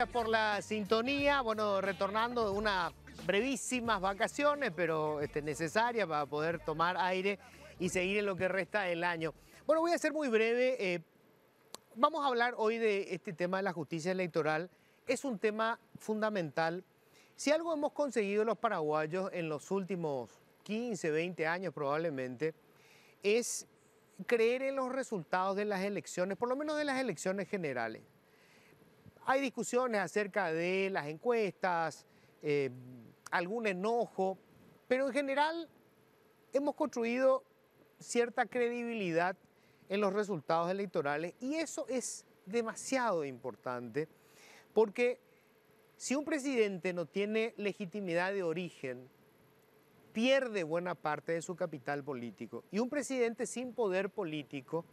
Gracias por la sintonía, bueno, retornando de unas brevísimas vacaciones, pero este, necesarias para poder tomar aire y seguir en lo que resta del año. Bueno, voy a ser muy breve. Eh, vamos a hablar hoy de este tema de la justicia electoral. Es un tema fundamental. Si algo hemos conseguido los paraguayos en los últimos 15, 20 años probablemente, es creer en los resultados de las elecciones, por lo menos de las elecciones generales. Hay discusiones acerca de las encuestas, eh, algún enojo, pero en general hemos construido cierta credibilidad en los resultados electorales y eso es demasiado importante porque si un presidente no tiene legitimidad de origen, pierde buena parte de su capital político y un presidente sin poder político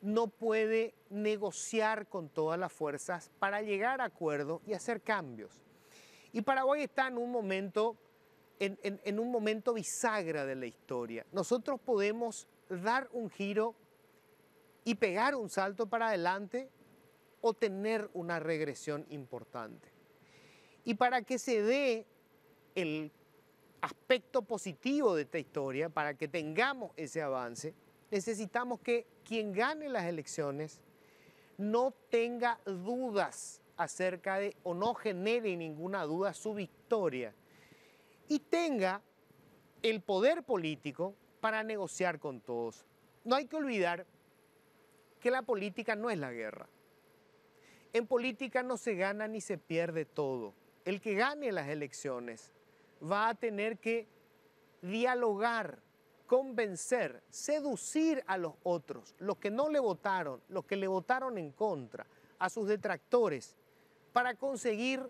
no puede negociar con todas las fuerzas para llegar a acuerdos y hacer cambios. Y Paraguay está en un momento, en, un momento bisagra de la historia. Nosotros podemos dar un giro y pegar un salto para adelante o tener una regresión importante. Y para que se dé el aspecto positivo de esta historia, para que tengamos ese avance, necesitamos que quien gane las elecciones no tenga dudas acerca de o no genere ninguna duda su victoria y tenga el poder político para negociar con todos. No hay que olvidar que la política no es la guerra. En política no se gana ni se pierde todo. El que gane las elecciones va a tener que dialogar convencer, seducir a los otros, los que no le votaron, los que le votaron en contra, a sus detractores, para conseguir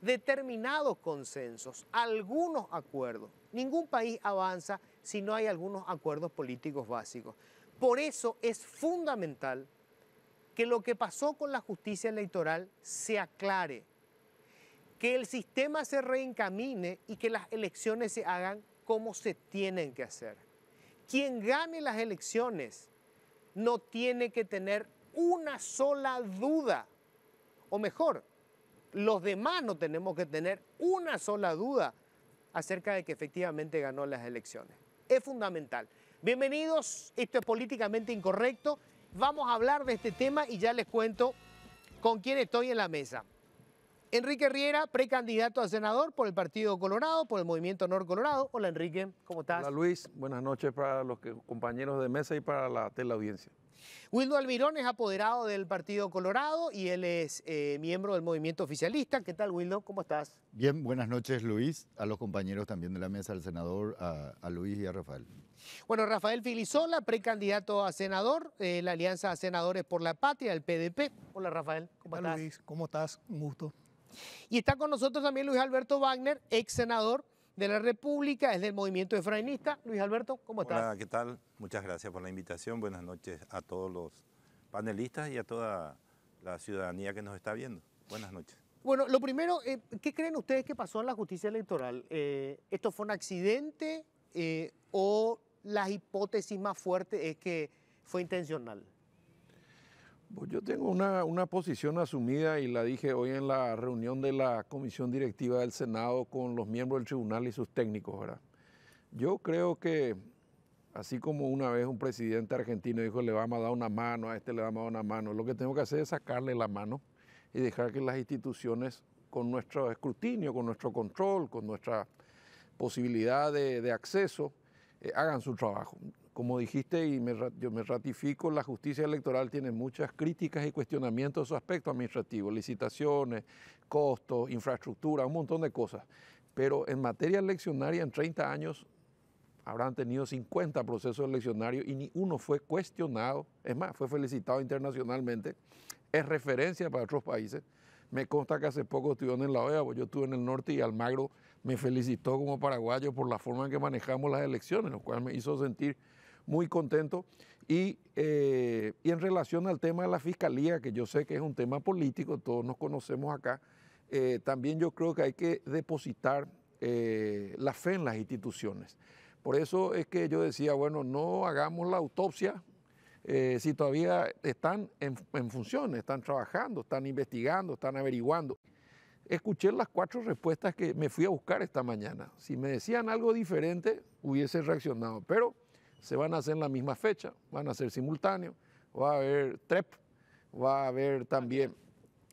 determinados consensos, algunos acuerdos. Ningún país avanza si no hay algunos acuerdos políticos básicos. Por eso es fundamental que lo que pasó con la justicia electoral se aclare, que el sistema se reencamine y que las elecciones se hagan como se tienen que hacer. Quien gane las elecciones no tiene que tener una sola duda, o mejor, los demás no tenemos que tener una sola duda acerca de que efectivamente ganó las elecciones. Es fundamental. Bienvenidos, esto es políticamente incorrecto. Vamos a hablar de este tema y ya les cuento con quién estoy en la mesa. Enrique Riera, precandidato a senador por el Partido Colorado, por el Movimiento Honor Colorado. Hola Enrique, ¿cómo estás? Hola Luis, buenas noches para los compañeros de mesa y para la teleaudiencia. Wildo Almirón es apoderado del Partido Colorado y él es eh, miembro del movimiento oficialista. ¿Qué tal, Wildo? ¿Cómo estás? Bien, buenas noches, Luis, a los compañeros también de la mesa, al senador, a, Luis y a Rafael. Bueno, Rafael Filizola, precandidato a senador, eh, la Alianza Senadores por la Patria, el PDP. Hola, Rafael, ¿cómo Hola, estás? Luis, ¿cómo estás? Un gusto. Y está con nosotros también Luis Alberto Wagner, ex senador de la República, es del movimiento efrainista. Luis Alberto, ¿cómo estás? Hola, ¿qué tal? Muchas gracias por la invitación. Buenas noches a todos los panelistas y a toda la ciudadanía que nos está viendo. Buenas noches. Bueno, lo primero, eh, ¿qué creen ustedes que pasó en la justicia electoral? Eh, ¿Esto fue un accidente eh, o las hipótesis más fuertes es que fue intencional? Pues yo tengo una, posición asumida y la dije hoy en la reunión de la comisión directiva del Senado con los miembros del tribunal y sus técnicos, ¿verdad? Yo creo que, así como una vez un presidente argentino dijo, le vamos a dar una mano, a este le vamos a dar una mano, lo que tengo que hacer es sacarle la mano y dejar que las instituciones, con nuestro escrutinio, con nuestro control, con nuestra posibilidad de, acceso, eh, hagan su trabajo como dijiste, y yo me ratifico, la justicia electoral tiene muchas críticas y cuestionamientos de su aspecto administrativo, licitaciones, costos, infraestructura, un montón de cosas. Pero en materia eleccionaria, en 30 años, habrán tenido 50 procesos eleccionarios y ni uno fue cuestionado, es más, fue felicitado internacionalmente, es referencia para otros países. Me consta que hace poco estuve en la OEA, pues yo estuve en el norte y Almagro me felicitó como paraguayo por la forma en que manejamos las elecciones, lo cual me hizo sentir muy contento. Y, eh, y, en relación al tema de la fiscalía, que yo sé que es un tema político, todos nos conocemos acá, eh, también yo creo que hay que depositar eh, la fe en las instituciones. Por eso es que yo decía, bueno, no hagamos la autopsia si todavía están en, en funciones, están trabajando, están investigando, están averiguando. Escuché las cuatro respuestas que me fui a buscar esta mañana. Si me decían algo diferente, hubiese reaccionado, pero se van a hacer en la misma fecha, van a ser simultáneos, va a haber TREP, va a haber también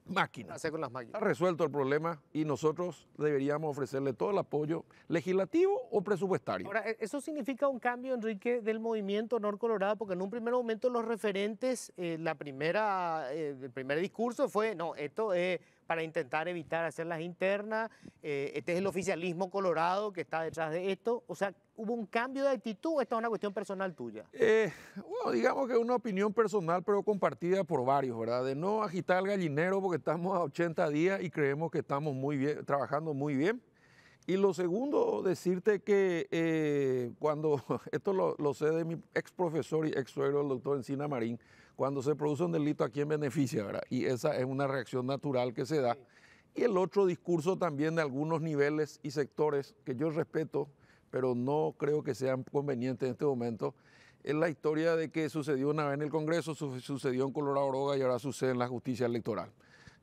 máquinas. Hacer con las máquinas. Ha resuelto el problema y nosotros deberíamos ofrecerle todo el apoyo legislativo o presupuestario. Ahora, e-, ¿eso significa un cambio, Enrique, del movimiento Honor Colorado? Porque en un primer momento los referentes, eh, la primera, eh, el primer discurso fue, no, esto es para intentar evitar hacer las internas. Eh, este es el oficialismo colorado que está detrás de esto. O sea, ¿hubo un cambio de actitud? ¿Esta es una cuestión personal tuya? Eh, bueno, digamos que es una opinión personal, pero compartida por varios, ¿verdad? De no agitar el gallinero porque estamos a 80 días y creemos que estamos muy bien, trabajando muy bien. Y lo segundo, decirte que eh, cuando, esto lo, lo, sé de mi ex profesor y ex suegro, el doctor Encina Marín, cuando se produce un delito, ¿a quién beneficia? Y esa es una reacción natural que se da. Y el otro discurso también de algunos niveles y sectores que yo respeto, pero no creo que sean convenientes en este momento, es la historia de que sucedió una vez en el Congreso, sucedió en Colorado Oroga y ahora sucede en la justicia electoral.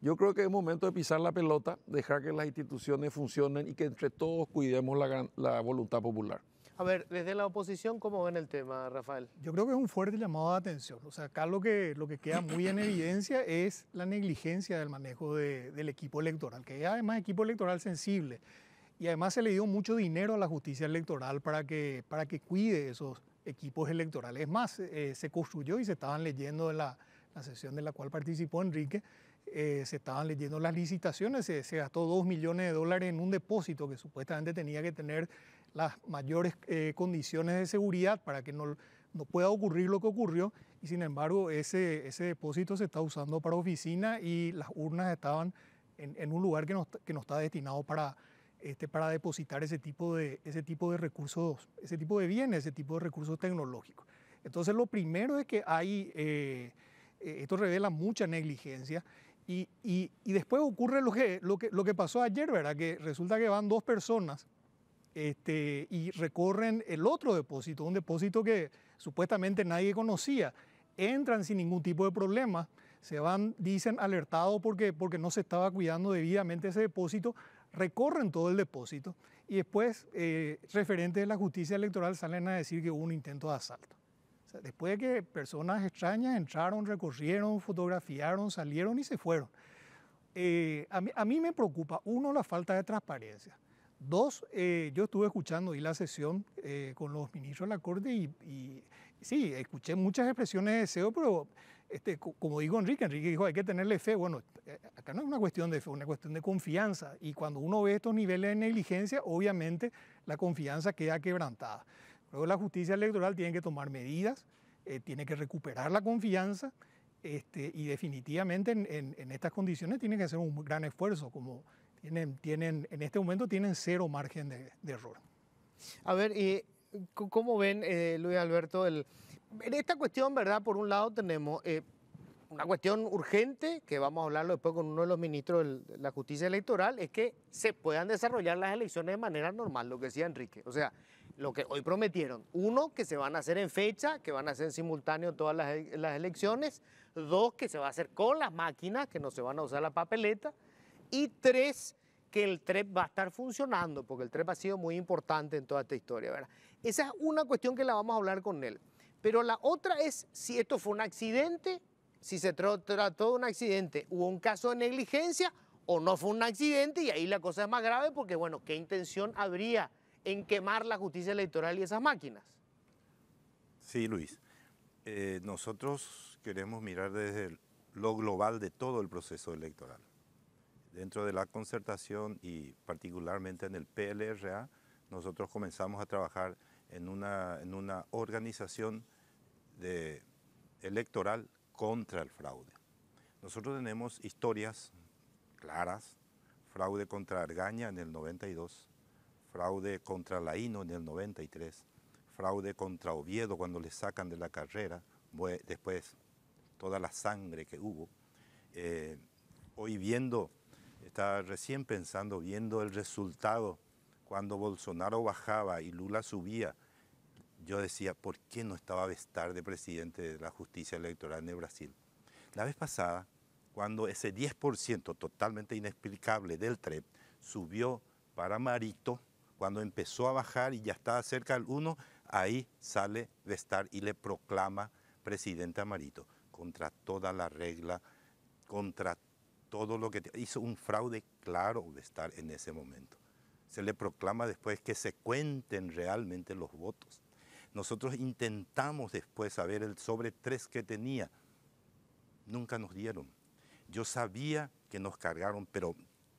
Yo creo que es momento de pisar la pelota, dejar que las instituciones funcionen y que entre todos cuidemos la voluntad popular. A ver, desde la oposición, ¿cómo ven el tema, Rafael? Yo creo que es un fuerte llamado de atención. O sea, acá lo que, lo que queda muy en evidencia es la negligencia del manejo del equipo electoral, que es además equipo electoral sensible. Y además se le dio mucho dinero a la justicia electoral para que, para que cuide esos equipos electorales. Es más, eh, se construyó y se estaban leyendo en la, la sesión de la cual participó Enrique, eh, se estaban leyendo las licitaciones, se, se, gastó 2 millones de dólares en un depósito que supuestamente tenía que tener las mayores eh, condiciones de seguridad para que no, no, pueda ocurrir lo que ocurrió y sin embargo ese, ese depósito se está usando para oficina y las urnas estaban en, en un lugar que no, que no está destinado para, este, para depositar ese tipo, de, ese tipo de recursos, ese tipo de bienes, ese tipo de recursos tecnológicos. Entonces lo primero es que hay, eh, esto revela mucha negligencia y, y, y, después ocurre lo que, lo, que, lo que pasó ayer, ¿verdad? Que resulta que van dos personas este, y recorren el otro depósito, un depósito que supuestamente nadie conocía. Entran sin ningún tipo de problema, se van, dicen, alertados porque, porque no se estaba cuidando debidamente ese depósito, recorren todo el depósito y después eh, referentes de la justicia electoral salen a decir que hubo un intento de asalto. después de que personas extrañas entraron, recorrieron, fotografiaron, salieron y se fueron. Eh, a mí me preocupa, uno, la falta de transparencia. Dos, eh, yo estuve escuchando y la sesión eh, con los ministros de la Corte y, sí, escuché muchas expresiones de deseo, pero este, como dijo Enrique, Enrique dijo hay que tenerle fe. Bueno, eh, acá no es una cuestión de fe, es una cuestión de confianza. Y cuando uno ve estos niveles de negligencia, obviamente la confianza queda quebrantada. Luego la justicia electoral tiene que tomar medidas, tiene que recuperar la confianza. Este, y definitivamente en, en estas condiciones tiene que hacer un gran esfuerzo, como tienen, tienen, en este momento tienen cero margen de, error. A ver, ¿y cómo ven, eh, Luis Alberto, el, en esta cuestión, ¿verdad? Por un lado tenemos eh, una cuestión urgente, que vamos a hablarlo después con uno de los ministros de la justicia electoral, es que se puedan desarrollar las elecciones de manera normal, lo que decía Enrique. O sea, lo que hoy prometieron. Uno, que se van a hacer en fecha, que van a ser simultáneo todas las, las elecciones. Dos, que se va a hacer con las máquinas, que no se van a usar la papeleta y tres, que el TREP va a estar funcionando, porque el TREP ha sido muy importante en toda esta historia, ¿verdad? Esa es una cuestión que la vamos a hablar con él. Pero la otra es si esto fue un accidente, si se trató de un accidente, hubo un caso de negligencia o no fue un accidente y ahí la cosa es más grave porque, bueno, ¿qué intención habría en quemar la justicia electoral y esas máquinas? Sí, Luis. Eh, nosotros queremos mirar desde lo global de todo el proceso electoral dentro de la concertación y particularmente en el PLRA, nosotros comenzamos a trabajar en una, en una organización electoral contra el fraude. Nosotros tenemos historias claras, fraude contra Argaña en el 92, fraude contra Laíno en el 93, fraude contra Oviedo cuando le sacan de la carrera, después toda la sangre que hubo. Eh, hoy viendo recién pensando, viendo el resultado, cuando Bolsonaro bajaba y Lula subía, yo decía, ¿por qué no estaba Vestar de presidente de la justicia electoral de Brasil? La vez pasada, cuando ese 10% totalmente inexplicable del TREP subió para Marito, cuando empezó a bajar y ya estaba cerca del 1, ahí sale Vestar y le proclama presidente a Marito, contra toda la regla, contra todo lo que hizo un fraude claro de estar en ese momento. Se le proclama después que se cuenten realmente los votos. Nosotros intentamos después saber el sobre tres que tenía. Nunca nos dieron. Yo sabía que nos cargaron, pero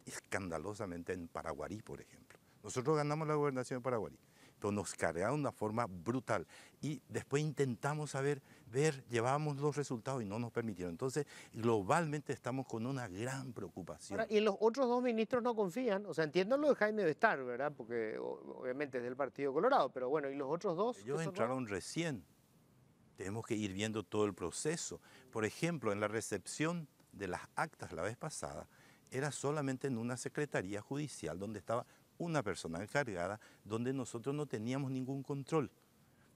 escandalosamente en Paraguarí, por ejemplo. Nosotros ganamos la gobernación de Paraguarí nos cargaron de una forma brutal. Y después intentamos saber, ver, llevábamos los resultados y no nos permitieron. Entonces, globalmente estamos con una gran preocupación. y los otros dos ministros no confían, o sea, entiendo lo de Jaime Bestar, ¿verdad? Porque obviamente es del Partido Colorado, pero bueno, ¿y los otros dos? Ellos entraron recién. Tenemos que ir viendo todo el proceso. Por ejemplo, en la recepción de las actas la vez pasada, era solamente en una secretaría judicial donde estaba una persona encargada donde nosotros no teníamos ningún control.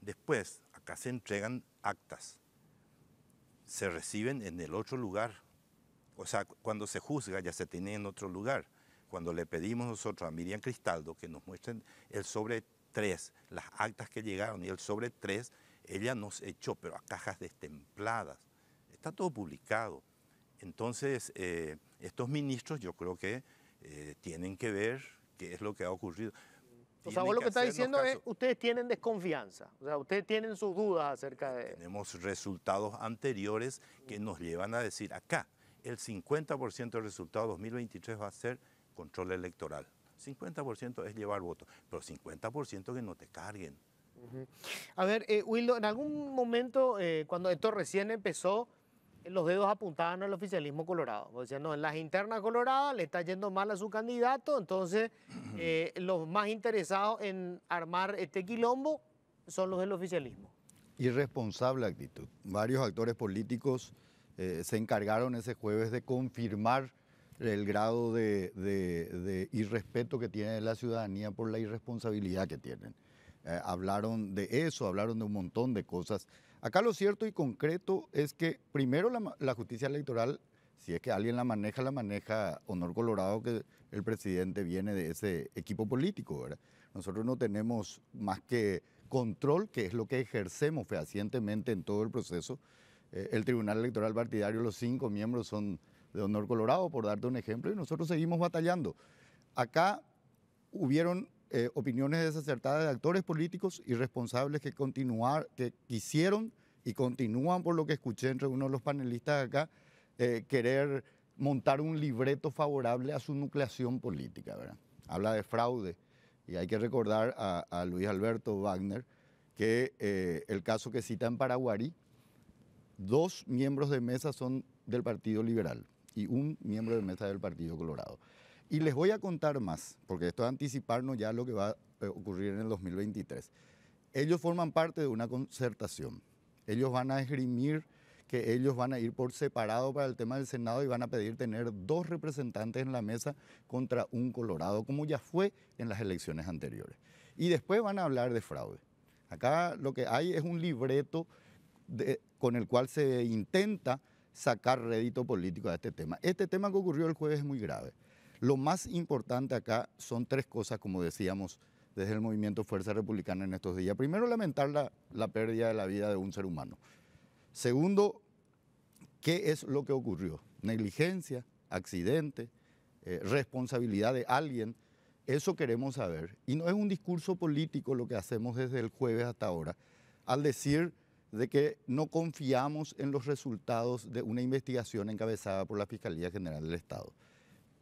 Después, acá se entregan actas, se reciben en el otro lugar. O sea, cuando se juzga ya se tiene en otro lugar. Cuando le pedimos nosotros a Miriam Cristaldo que nos muestren el sobre 3, las actas que llegaron y el sobre 3, ella nos echó, pero a cajas destempladas. Está todo publicado. Entonces, eh, estos ministros yo creo que eh, tienen que ver que es lo que ha ocurrido. O sea, vos lo que, está diciendo es, ustedes tienen desconfianza, o sea, ustedes tienen sus dudas acerca de... Tenemos resultados anteriores que nos llevan a decir, acá, el 50% del resultado 2023 va a ser control electoral. 50% es llevar votos, pero 50% que no te carguen. A ver, eh, Wildo, en algún momento, eh, cuando esto recién empezó, los dedos apuntaban al oficialismo colorado. O sea, no, en las internas coloradas le está yendo mal a su candidato, entonces eh, los más interesados en armar este quilombo son los del oficialismo. Irresponsable actitud. Varios actores políticos eh, se encargaron ese jueves de confirmar el grado de, irrespeto que tiene la ciudadanía por la irresponsabilidad que tienen. Eh, hablaron de eso, hablaron de un montón de cosas. Acá lo cierto y concreto es que primero la, justicia electoral, si es que alguien la maneja, la maneja Honor Colorado, que el presidente viene de ese equipo político, Nosotros no tenemos más que control, que es lo que ejercemos fehacientemente en todo el proceso. Eh, el Tribunal Electoral Partidario, los cinco miembros son de Honor Colorado, por darte un ejemplo, y nosotros seguimos batallando. Acá hubieron eh, opiniones desacertadas de actores políticos y responsables que, quisieron y continúan, por lo que escuché entre uno de los panelistas acá, eh, querer montar un libreto favorable a su nucleación política. Habla de fraude y hay que recordar a, Luis Alberto Wagner que eh, el caso que cita en Paraguarí, dos miembros de mesa son del Partido Liberal y un miembro de mesa del Partido Colorado. Y les voy a contar más, porque esto es anticiparnos ya lo que va a ocurrir en el 2023. Ellos forman parte de una concertación. Ellos van a esgrimir que ellos van a ir por separado para el tema del Senado y van a pedir tener dos representantes en la mesa contra un Colorado, como ya fue en las elecciones anteriores. Y después van a hablar de fraude. Acá lo que hay es un libreto de, con el cual se intenta sacar rédito político de este tema. Este tema que ocurrió el jueves es muy grave. Lo más importante acá son tres cosas, como decíamos desde el movimiento Fuerza Republicana en estos días. Primero, lamentar la, pérdida de la vida de un ser humano. Segundo, ¿qué es lo que ocurrió? Negligencia, accidente, eh, responsabilidad de alguien. Eso queremos saber. Y no es un discurso político lo que hacemos desde el jueves hasta ahora, al decir de que no confiamos en los resultados de una investigación encabezada por la Fiscalía General del Estado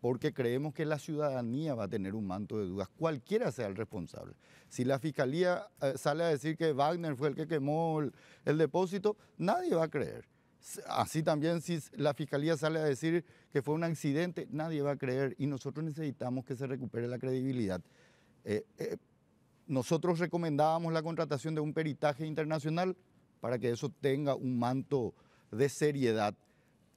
porque creemos que la ciudadanía va a tener un manto de dudas, cualquiera sea el responsable. Si la fiscalía eh, sale a decir que Wagner fue el que quemó el, depósito, nadie va a creer. Así también si la fiscalía sale a decir que fue un accidente, nadie va a creer y nosotros necesitamos que se recupere la credibilidad. Eh, eh, nosotros recomendábamos la contratación de un peritaje internacional para que eso tenga un manto de seriedad.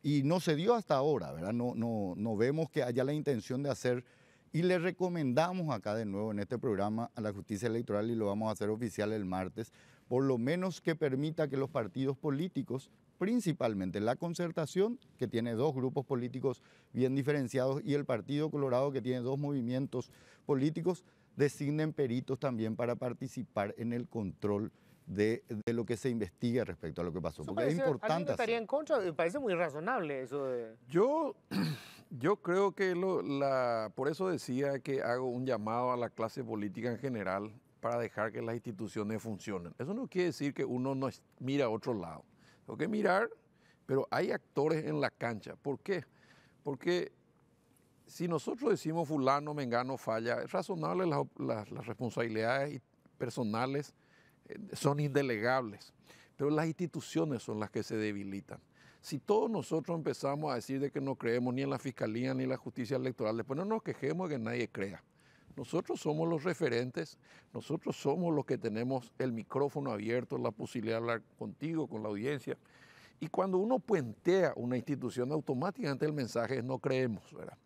Y no se dio hasta ahora, ¿verdad? No, no, no vemos que haya la intención de hacer y le recomendamos acá de nuevo en este programa a la justicia electoral y lo vamos a hacer oficial el martes, por lo menos que permita que los partidos políticos, principalmente la concertación, que tiene dos grupos políticos bien diferenciados, y el Partido Colorado, que tiene dos movimientos políticos, designen peritos también para participar en el control de, lo que se investiga respecto a lo que pasó. porque es importante. estaría en contra? Me parece muy razonable eso. De... Yo, yo creo que lo, la, por eso decía que hago un llamado a la clase política en general para dejar que las instituciones funcionen. Eso no quiere decir que uno no mira a otro lado. Tengo que mirar, pero hay actores en la cancha. ¿Por qué? Porque si nosotros decimos fulano, mengano, falla, es razonable las, las responsabilidades personales eh, son indelegables, pero las instituciones son las que se debilitan. Si todos nosotros empezamos a decir de que no creemos ni en la fiscalía ni en la justicia electoral, después no nos quejemos de que nadie crea. Nosotros somos los referentes, nosotros somos los que tenemos el micrófono abierto, la posibilidad de hablar contigo, con la audiencia. Y cuando uno puentea una institución, automáticamente el mensaje es no creemos, ¿verdad?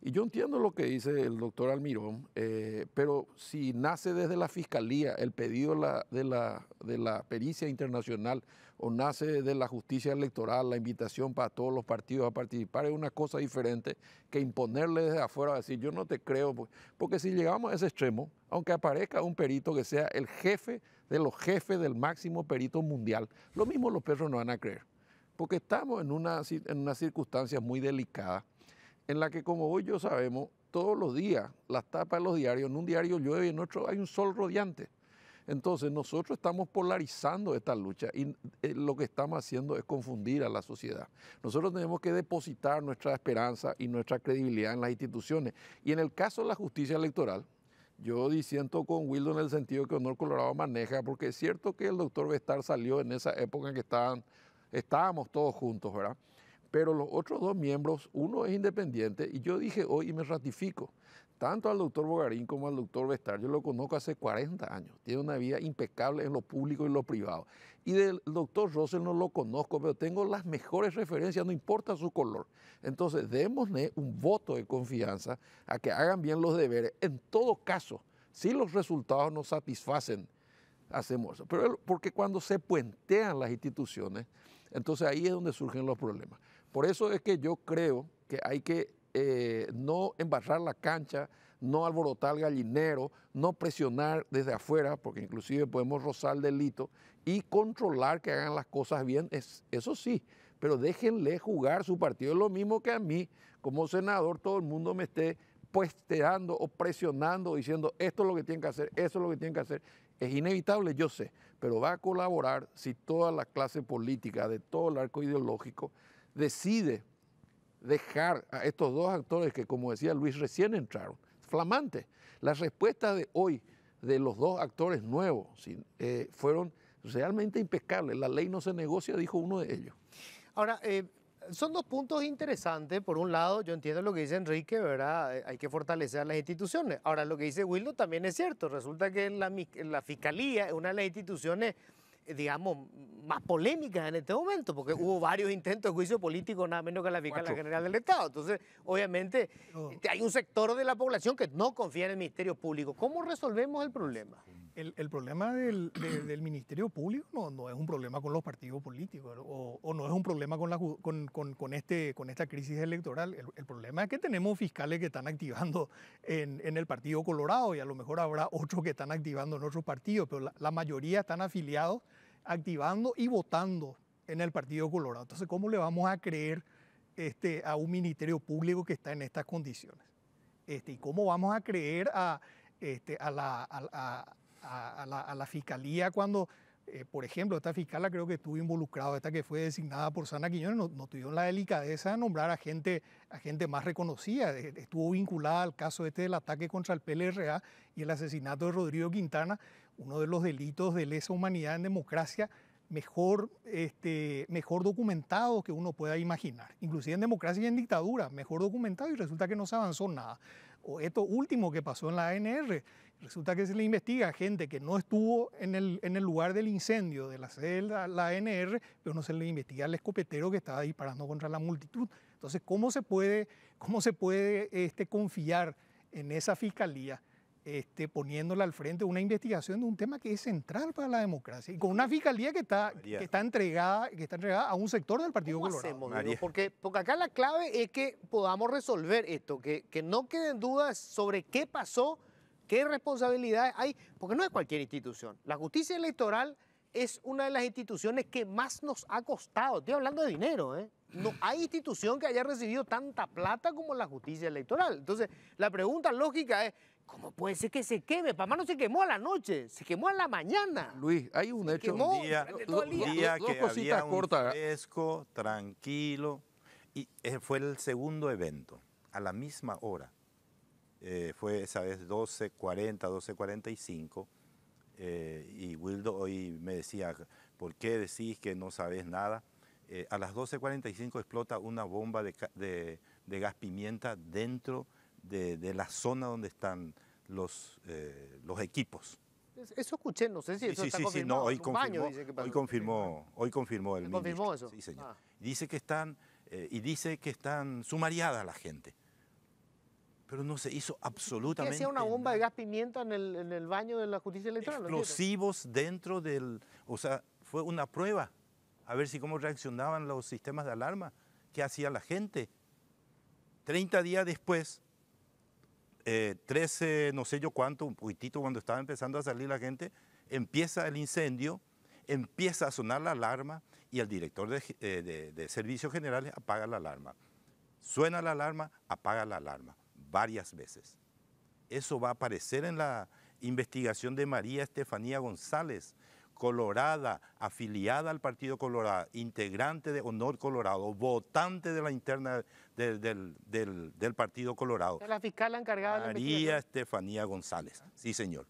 Y yo entiendo lo que dice el doctor Almirón, eh, pero si nace desde la Fiscalía el pedido de, la, de, la, pericia internacional o nace de la justicia electoral la invitación para todos los partidos a participar, es una cosa diferente que imponerle desde afuera, decir yo no te creo, pues, porque si llegamos a ese extremo, aunque aparezca un perito que sea el jefe de los jefes del máximo perito mundial, lo mismo los perros no van a creer, porque estamos en una, en una circunstancia muy delicada en la que, como hoy yo sabemos, todos los días las tapas de los diarios, en un diario llueve y en otro hay un sol radiante. Entonces nosotros estamos polarizando esta lucha y eh, lo que estamos haciendo es confundir a la sociedad. Nosotros tenemos que depositar nuestra esperanza y nuestra credibilidad en las instituciones. Y en el caso de la justicia electoral, yo disiento con Wildo en el sentido que Honor Colorado maneja, porque es cierto que el doctor Vestar salió en esa época en que estábamos todos juntos, ¿verdad? pero los otros dos miembros, uno es independiente y yo dije hoy y me ratifico, tanto al doctor Bogarín como al doctor Vestar, yo lo conozco hace 40 años, tiene una vida impecable en lo público y en lo privado. Y del doctor Russell no lo conozco, pero tengo las mejores referencias, no importa su color. Entonces, démosle un voto de confianza a que hagan bien los deberes. En todo caso, si los resultados no satisfacen, hacemos eso. Pero porque cuando se puentean las instituciones, entonces ahí es donde surgen los problemas. Por eso es que yo creo que hay que eh, no embarrar la cancha, no alborotar el gallinero, no presionar desde afuera, porque inclusive podemos rozar delito, y controlar que hagan las cosas bien, eso sí, pero déjenle jugar su partido. Es lo mismo que a mí, como senador, todo el mundo me esté puesteando o presionando, diciendo esto es lo que tienen que hacer, eso es lo que tienen que hacer. Es inevitable, yo sé, pero va a colaborar si toda la clase política, de todo el arco ideológico, decide dejar a estos dos actores que, como decía Luis, recién entraron, Flamante. La respuesta de hoy de los dos actores nuevos eh, fueron realmente impecables. La ley no se negocia, dijo uno de ellos. Ahora, eh, son dos puntos interesantes. Por un lado, yo entiendo lo que dice Enrique, ¿verdad? Eh, hay que fortalecer las instituciones. Ahora, lo que dice Wildo también es cierto. Resulta que la Fiscalía es una de las instituciones digamos, más polémicas en este momento, porque hubo varios intentos de juicio político, nada menos que la fiscal general del Estado. Entonces, obviamente, este, hay un sector de la población que no confía en el Ministerio Público. ¿Cómo resolvemos el problema? El, problema del, Ministerio Público no, es un problema con los partidos políticos o, no es un problema con, la, con, este, con esta crisis electoral. El, problema es que tenemos fiscales que están activando en, el Partido Colorado y a lo mejor habrá otros que están activando en otros partidos, pero la mayoría están afiliados activando y votando en el Partido Colorado. Entonces, ¿cómo le vamos a creer este, a un ministerio público que está en estas condiciones? Este, ¿Y cómo vamos a creer a, este, la fiscalía cuando eh, por ejemplo, esta fiscal creo que estuvo involucrada, esta que fue designada por Sana Quiñones, no, tuvieron la delicadeza de nombrar a gente, a gente más reconocida. Estuvo vinculada al caso este del ataque contra el PLRA y el asesinato de Rodrigo Quintana, uno de los delitos de lesa humanidad en democracia mejor, este, mejor documentados que uno pueda imaginar, inclusive en democracia y en dictadura, mejor documentado y resulta que no se avanzó nada. O esto último que pasó en la ANR, Resulta que se le investiga a gente que no estuvo en el, en el lugar del incendio de la celda, la, nr ANR, pero no se le investiga al escopetero que estaba disparando contra la multitud. Entonces, ¿cómo se puede, cómo se puede este, confiar en esa fiscalía? Este, poniéndola al frente de una investigación de un tema que es central para la democracia y con una fiscalía que está, que está, entregada, que está entregada a un sector del Partido Colorado. porque, porque acá la clave es que podamos resolver esto, que, que no queden dudas sobre qué pasó ¿Qué responsabilidades hay? Porque no es cualquier institución. La justicia electoral es una de las instituciones que más nos ha costado. Estoy hablando de dinero, ¿eh? No hay institución que haya recibido tanta plata como la justicia electoral. Entonces, la pregunta lógica es, ¿Cómo puede ser que se queme? Papá no se quemó a la noche, se quemó a la mañana. Luis, hay un se hecho. Quemó un día, día. que fresco, tranquilo. Y eh, fue el segundo evento, a la misma hora. Eh, fue esa vez 12.40, 12.45, eh, y Wildo hoy me decía, ¿por qué decís que no sabes nada? Eh, a las 12.45 explota una bomba de, gas pimienta dentro de, la zona donde están los, equipos. Eso escuché, no sé si sí, eso sí, está sí, confirmado. hoy, confirmó, hoy, confirmó, hoy confirmó el ¿Confirmó Sí, señor. Ah. Dice que están, y dice que están sumariadas la gente pero no se hizo absolutamente nada. una bomba de gas pimienta en el, baño de la justicia electoral. Explosivos dentro del... O sea, fue una prueba a ver si cómo reaccionaban los sistemas de alarma, qué hacía la gente. 30 días después, eh, trece 13, no sé yo cuánto, un poquitito cuando estaba empezando a salir la gente, empieza el incendio, empieza a sonar la alarma y el director de eh, servicios generales apaga la alarma. Suena la alarma, apaga la alarma varias veces. Eso va a aparecer en la investigación de María Estefanía González, colorada, afiliada al Partido Colorado, integrante de Honor Colorado, votante de la interna del, Partido Colorado. La fiscal encargada María Estefanía González, sí señor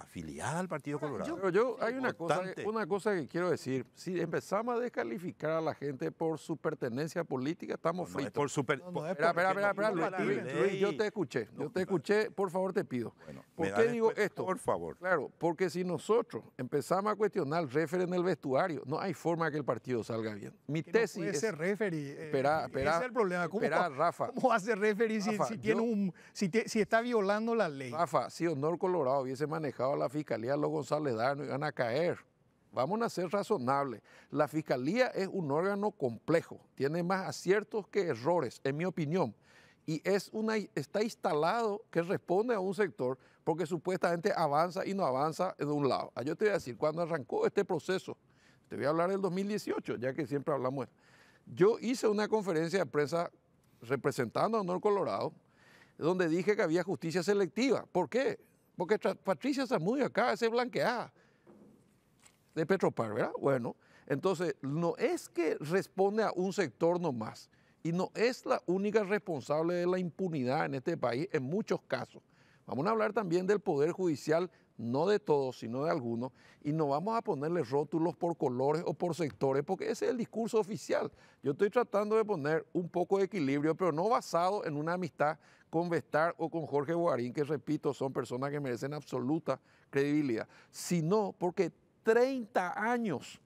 afiliada al Partido Colorado. Yo, yo hay una cosa, una cosa que quiero decir. Si empezamos a descalificar a la gente por su pertenencia política, estamos por su espera, espera, espera, Luis, yo te escuché. yo te escuché, por favor, te pido. ¿Por qué digo esto? Por favor. Claro, porque si nosotros empezamos a cuestionar el referee en el vestuario, no hay forma que el partido salga bien. Mi tesis es... referee. Eh, espera, espera, Rafa. ¿Cómo hace referee si, tiene un, si, si está violando la ley? Rafa, si Honor Colorado hubiese manejado la fiscalía Los González Dano iban a caer. Vamos a ser razonables. La fiscalía es un órgano complejo, tiene más aciertos que errores, en mi opinión. Y es una, está instalado que responde a un sector porque supuestamente avanza y no avanza de un lado. Ah, yo te voy a decir, cuando arrancó este proceso, te voy a hablar del 2018, ya que siempre hablamos. Yo hice una conferencia de prensa representando a Honor Colorado, donde dije que había justicia selectiva. ¿Por qué? Porque Patricia Zamudio acaba de ser blanqueada de Petropar, ¿verdad? Bueno, entonces no es que responde a un sector nomás y no es la única responsable de la impunidad en este país en muchos casos. Vamos a hablar también del Poder Judicial no de todos, sino de algunos, y no vamos a ponerle rótulos por colores o por sectores, porque ese es el discurso oficial. Yo estoy tratando de poner un poco de equilibrio, pero no basado en una amistad con Vestar o con Jorge Guarín que repito, son personas que merecen absoluta credibilidad, sino porque 30 años,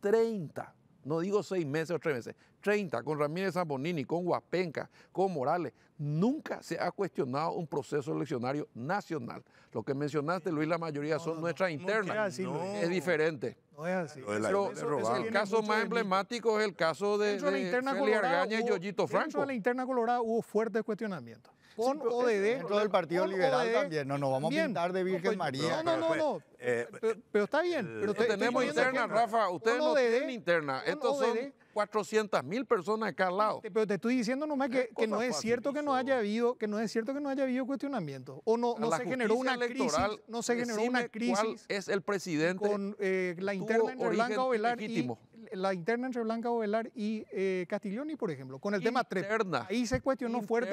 30, no digo 6 meses o 3 meses, 30, con Ramírez Zambonini, con Huapenca, con Morales, nunca se ha cuestionado un proceso eleccionario nacional. Lo que mencionaste, Luis, la mayoría son nuestras internas. Es, diferente. No es así. Pero, el caso más emblemático es el caso de, Argaña y Yoyito Franco. Dentro de la interna colorada hubo fuertes cuestionamientos. Con ODD. Dentro del Partido Liberal también. No, no, vamos a pintar de Virgen pues, María. No, no, no. Eh, pero, está bien. Pero tenemos interna, Rafa. Ustedes no tienen interna. Estos son 400 mil personas acá al lado. Pero te estoy diciendo nomás que, no es cierto que no haya habido, que no es cierto que no haya habido cuestionamiento. O no, no se generó una crisis. No se generó una crisis. ¿Cuál es el presidente? Con eh, la interna en la interna entre Blanca Bovelar y eh, Castiglioni, por ejemplo, con el tema Interna. Ahí se cuestionó fuerte.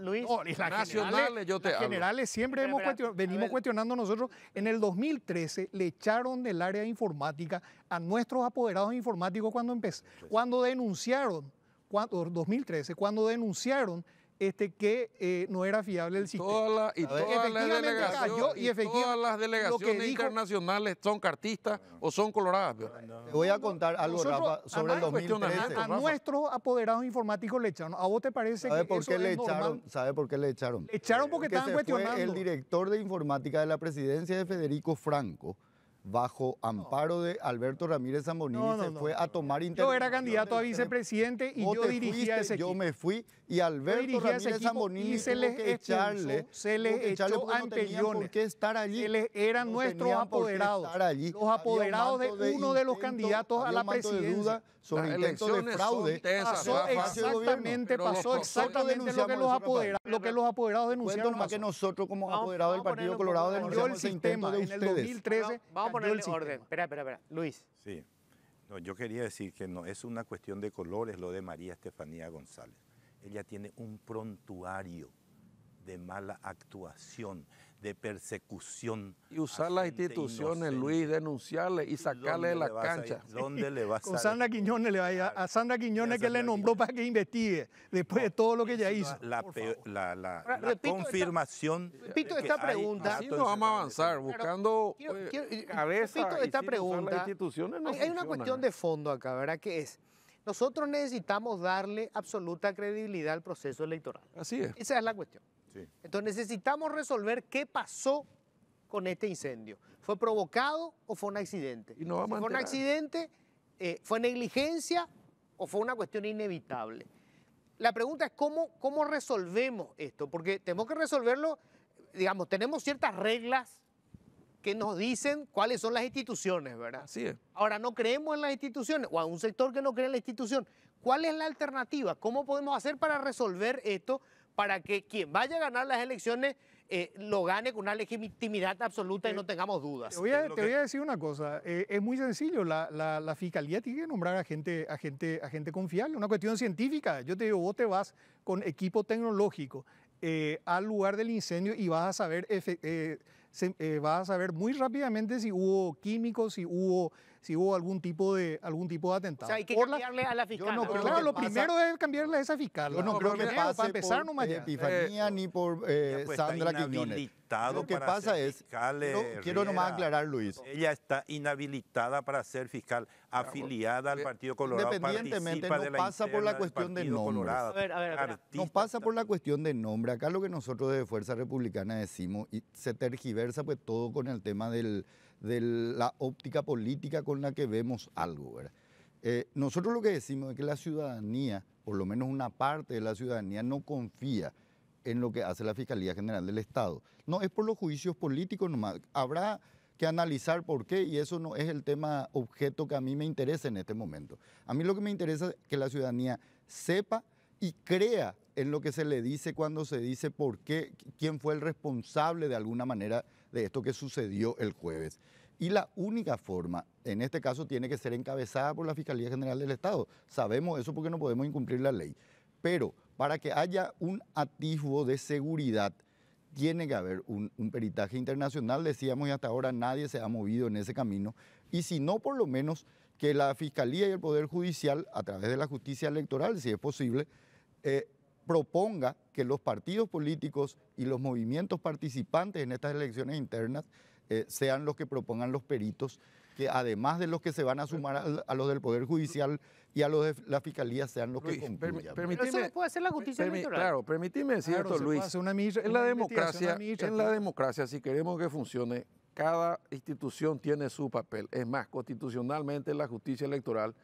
Luis, nacionales, yo te generales siempre hemos venimos cuestionando nosotros. En el 2013 le echaron del área informática a nuestros apoderados informáticos cuando, empezó, cuando denunciaron, cuando, 2013, cuando denunciaron este, que eh, no era fiable el sistema. y, todas las delegaciones, y, todas las delegaciones internacionales son cartistas o son coloradas. voy a contar algo, Rafa, sobre el 2013. A nuestros apoderados informáticos le echaron. ¿A vos te parece que eso le echaron, ¿Sabe por qué le echaron? echaron porque, estaban cuestionando. el director de informática de la presidencia de Federico Franco, bajo amparo de Alberto Ramírez Zambonini se fue a tomar Yo era candidato a vicepresidente y yo dirigía ese equipo. Yo me fui y Alberto Ramírez Zamboní se les echarle, se le echó a por que estar allí. eran nuestros apoderados. Los apoderados de, uno de los candidatos a la presidencia. sobre intentos de fraude. Pasó exactamente, pasó exactamente lo que los apoderados lo que los apoderados denunciaron. más que nosotros como apoderados del Partido Colorado denunciamos el, el sistema de ustedes. en 2013. Vamos a ponerle orden. Espera, espera, espera. Luis. Sí. No, yo quería decir que no es una cuestión de colores lo de María Estefanía González. Ella tiene un prontuario de mala actuación de persecución. Y usar las instituciones, Luis, denunciarle y sacarle de la cancha. ¿Dónde le va a Con Sandra Quiñones le a, Sandra Quiñones que le nombró para que investigue después de todo lo que ella hizo. La, confirmación. Pito, esta pregunta. Así nos vamos a avanzar, buscando eh, eh, A ver esta pregunta. hay, hay una cuestión de fondo acá, ¿verdad? Que es nosotros necesitamos darle absoluta credibilidad al proceso electoral. Así es. Esa es la cuestión. Entonces necesitamos resolver qué pasó con este incendio. ¿Fue provocado o fue un accidente? fue un accidente, eh, fue negligencia o fue una cuestión inevitable. La pregunta es cómo, cómo resolvemos esto, porque tenemos que resolverlo, digamos, tenemos ciertas reglas que nos dicen cuáles son las instituciones, ¿verdad? Así Ahora, no creemos en las instituciones, o a un sector que no cree en la institución. ¿Cuál es la alternativa? ¿Cómo podemos hacer para resolver esto? para que quien vaya a ganar las elecciones eh, lo gane con una legitimidad absoluta y eh, no tengamos dudas. Te voy a, decir una cosa, eh, es muy sencillo, la, fiscalía tiene que nombrar a gente, a, gente, a gente confiable, una cuestión científica. Yo te digo, vos te vas con equipo tecnológico al lugar del incendio y vas a saber... vas a saber muy rápidamente si hubo químicos, si hubo si hubo algún tipo de, algún tipo de atentado. O sea, hay que cambiarle a la fiscal. Yo no, pero claro, lo, primero es cambiarle a esa fiscal. no, no creo, que pase para empezar por, eh, Epifanía ni por eh, pues, Sandra Quiñones. Lo que pasa es, no, quiero nomás aclarar, Luis. Ella está inhabilitada para ser fiscal, afiliada al eh, Partido Colorado. Independientemente, no pasa por la cuestión de nombre. No pasa por la cuestión de nombre. Acá lo que nosotros de Fuerza Republicana decimos y se tergiversa pues todo con el tema del de la óptica política con la que vemos algo. ¿verdad? Eh, nosotros lo que decimos es que la ciudadanía, por lo menos una parte de la ciudadanía, no confía en lo que hace la Fiscalía General del Estado. No es por los juicios políticos nomás. Habrá que analizar por qué y eso no es el tema objeto que a mí me interesa en este momento. A mí lo que me interesa es que la ciudadanía sepa y crea en lo que se le dice cuando se dice por qué, quién fue el responsable de alguna manera de esto que sucedió el jueves. Y la única forma, en este caso, tiene que ser encabezada por la Fiscalía General del Estado. Sabemos eso porque no podemos incumplir la ley. Pero para que haya un atisbo de seguridad, tiene que haber un, peritaje internacional, decíamos, y hasta ahora nadie se ha movido en ese camino. Y si no, por lo menos que la Fiscalía y el Poder Judicial, a través de la justicia electoral, si es posible, eh, proponga que los partidos políticos y los movimientos participantes en estas elecciones internas eh, sean los que propongan los peritos, que además de los que se van a sumar a, los del Poder Judicial y a los de la Fiscalía sean los que concluyan. Pero eso puede la justicia electoral. Claro, permíteme decir Luis. Una en la democracia, en la democracia, si queremos que funcione, cada institución tiene su papel. Es más, constitucionalmente la justicia electoral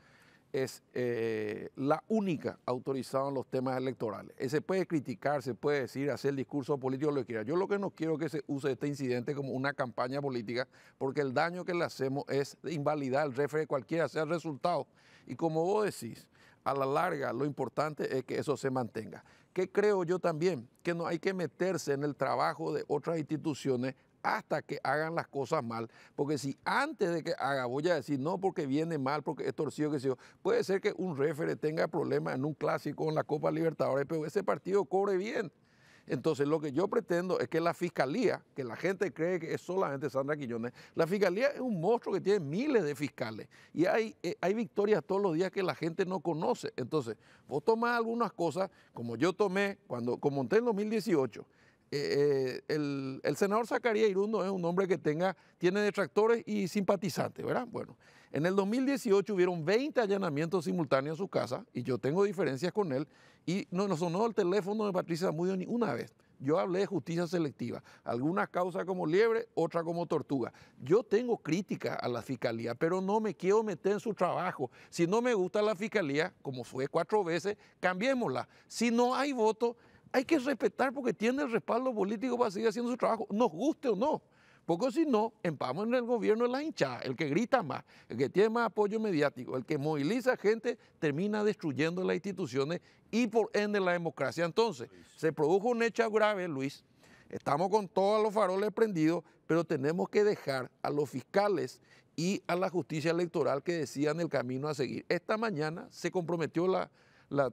es eh, la única autorizada en los temas electorales. Eh, se puede criticar, se puede decir, hacer discurso político, lo que quiera. Yo lo que no quiero es que se use este incidente como una campaña política, porque el daño que le hacemos es invalidar el de cualquiera, sea el resultado. Y como vos decís, a la larga lo importante es que eso se mantenga. Que creo yo también que no hay que meterse en el trabajo de otras instituciones hasta que hagan las cosas mal. Porque si antes de que haga voy a decir no porque viene mal, porque es torcido, que se puede ser que un refere tenga problemas en un clásico, en la Copa Libertadores, pero ese partido cobre bien. Entonces, lo que yo pretendo es que la fiscalía, que la gente cree que es solamente Sandra Quillones, la fiscalía es un monstruo que tiene miles de fiscales y hay, eh, hay victorias todos los días que la gente no conoce. Entonces, vos tomás algunas cosas, como yo tomé cuando, como monté en 2018 eh, el, senador Zacarías Irundo es un hombre que tenga, tiene detractores y simpatizantes, ¿verdad? Bueno, en el 2018 hubieron 20 allanamientos simultáneos en su casa y yo tengo diferencias con él y no, no sonó el teléfono de Patricia Zamudio ni una vez. Yo hablé de justicia selectiva, algunas causas como liebre, otra como tortuga. Yo tengo crítica a la fiscalía, pero no me quiero meter en su trabajo. Si no me gusta la fiscalía, como fue cuatro veces, cambiémosla. Si no hay voto, hay que respetar porque tiene el respaldo político para seguir haciendo su trabajo, nos guste o no. Porque si no, empamos en el gobierno de la hinchada. El que grita más, el que tiene más apoyo mediático, el que moviliza gente, termina destruyendo las instituciones y por ende la democracia. Entonces, se produjo un hecho grave, Luis. Estamos con todos los faroles prendidos, pero tenemos que dejar a los fiscales y a la justicia electoral que decían el camino a seguir. Esta mañana se comprometió la,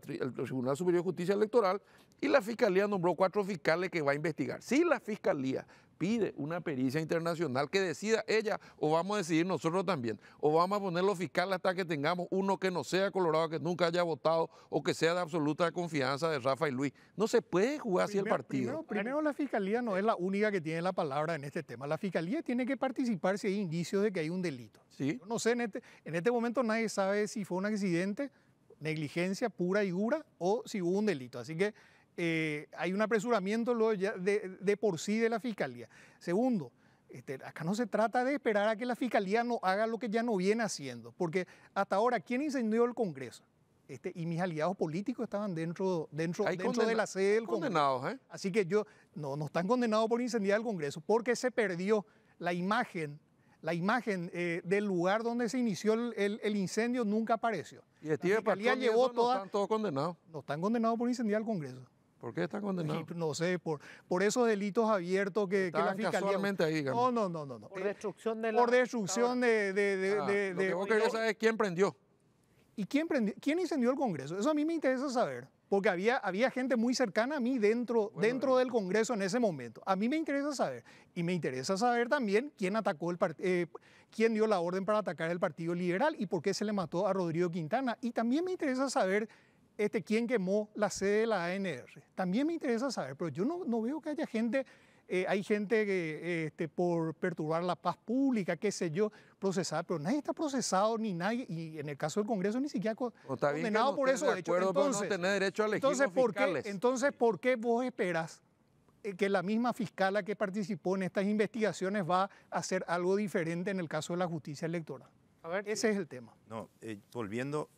el Tribunal Superior de Justicia Electoral y la Fiscalía nombró cuatro fiscales que va a investigar. Si la Fiscalía pide una pericia internacional que decida ella o vamos a decidir nosotros también o vamos a poner los fiscales hasta que tengamos uno que no sea colorado, que nunca haya votado o que sea de absoluta confianza de Rafa y Luis. No se puede jugar así el partido. Primero, la fiscalía no es la única que tiene la palabra en este tema. La fiscalía tiene que participar si hay indicios de que hay un delito. Yo no sé, en este, en este momento nadie sabe si fue un accidente, negligencia pura y dura o si hubo un delito. Así que eh, hay un apresuramiento de, por sí de la fiscalía. Segundo, este, acá no se trata de esperar a que la fiscalía no haga lo que ya no viene haciendo, porque hasta ahora, ¿quién incendió el Congreso? Este, y mis aliados políticos estaban dentro, dentro, de la sede del Congreso. ¿eh? Así que yo, no, no están condenados por incendiar el Congreso, porque se perdió la imagen, la imagen eh, del lugar donde se inició el, incendio nunca apareció. Y la fiscalía llevó toda, están condenados. No están condenados por incendiar el Congreso. ¿Por qué está condenado? No sé, por, por esos delitos abiertos que, la fiscalía. no, no, no, no, Por destrucción de la. Por destrucción de. Ah, lo que vos querías saber es quién prendió. ¿Y quién, prendió, quién incendió el Congreso? Eso a mí me interesa saber, porque había, había gente muy cercana a mí dentro, dentro eh. del Congreso en ese momento. A mí me interesa saber. Y me interesa saber también quién atacó el eh, quién dio la orden para atacar el Partido Liberal y por qué se le mató a Rodrigo Quintana. Y también me interesa saber este, quién quemó la sede de la ANR. También me interesa saber, pero yo no, veo que haya gente, eh, hay gente que este, por perturbar la paz pública, qué sé yo, procesada, pero nadie está procesado ni nadie, y en el caso del Congreso ni siquiera condenado por eso. acuerdo, entonces, derecho entonces, ¿por qué, entonces, ¿por qué vos esperas eh, que la misma fiscala que participó en estas investigaciones va a hacer algo diferente en el caso de la justicia electoral. Ese eh, es el tema. No, volviendo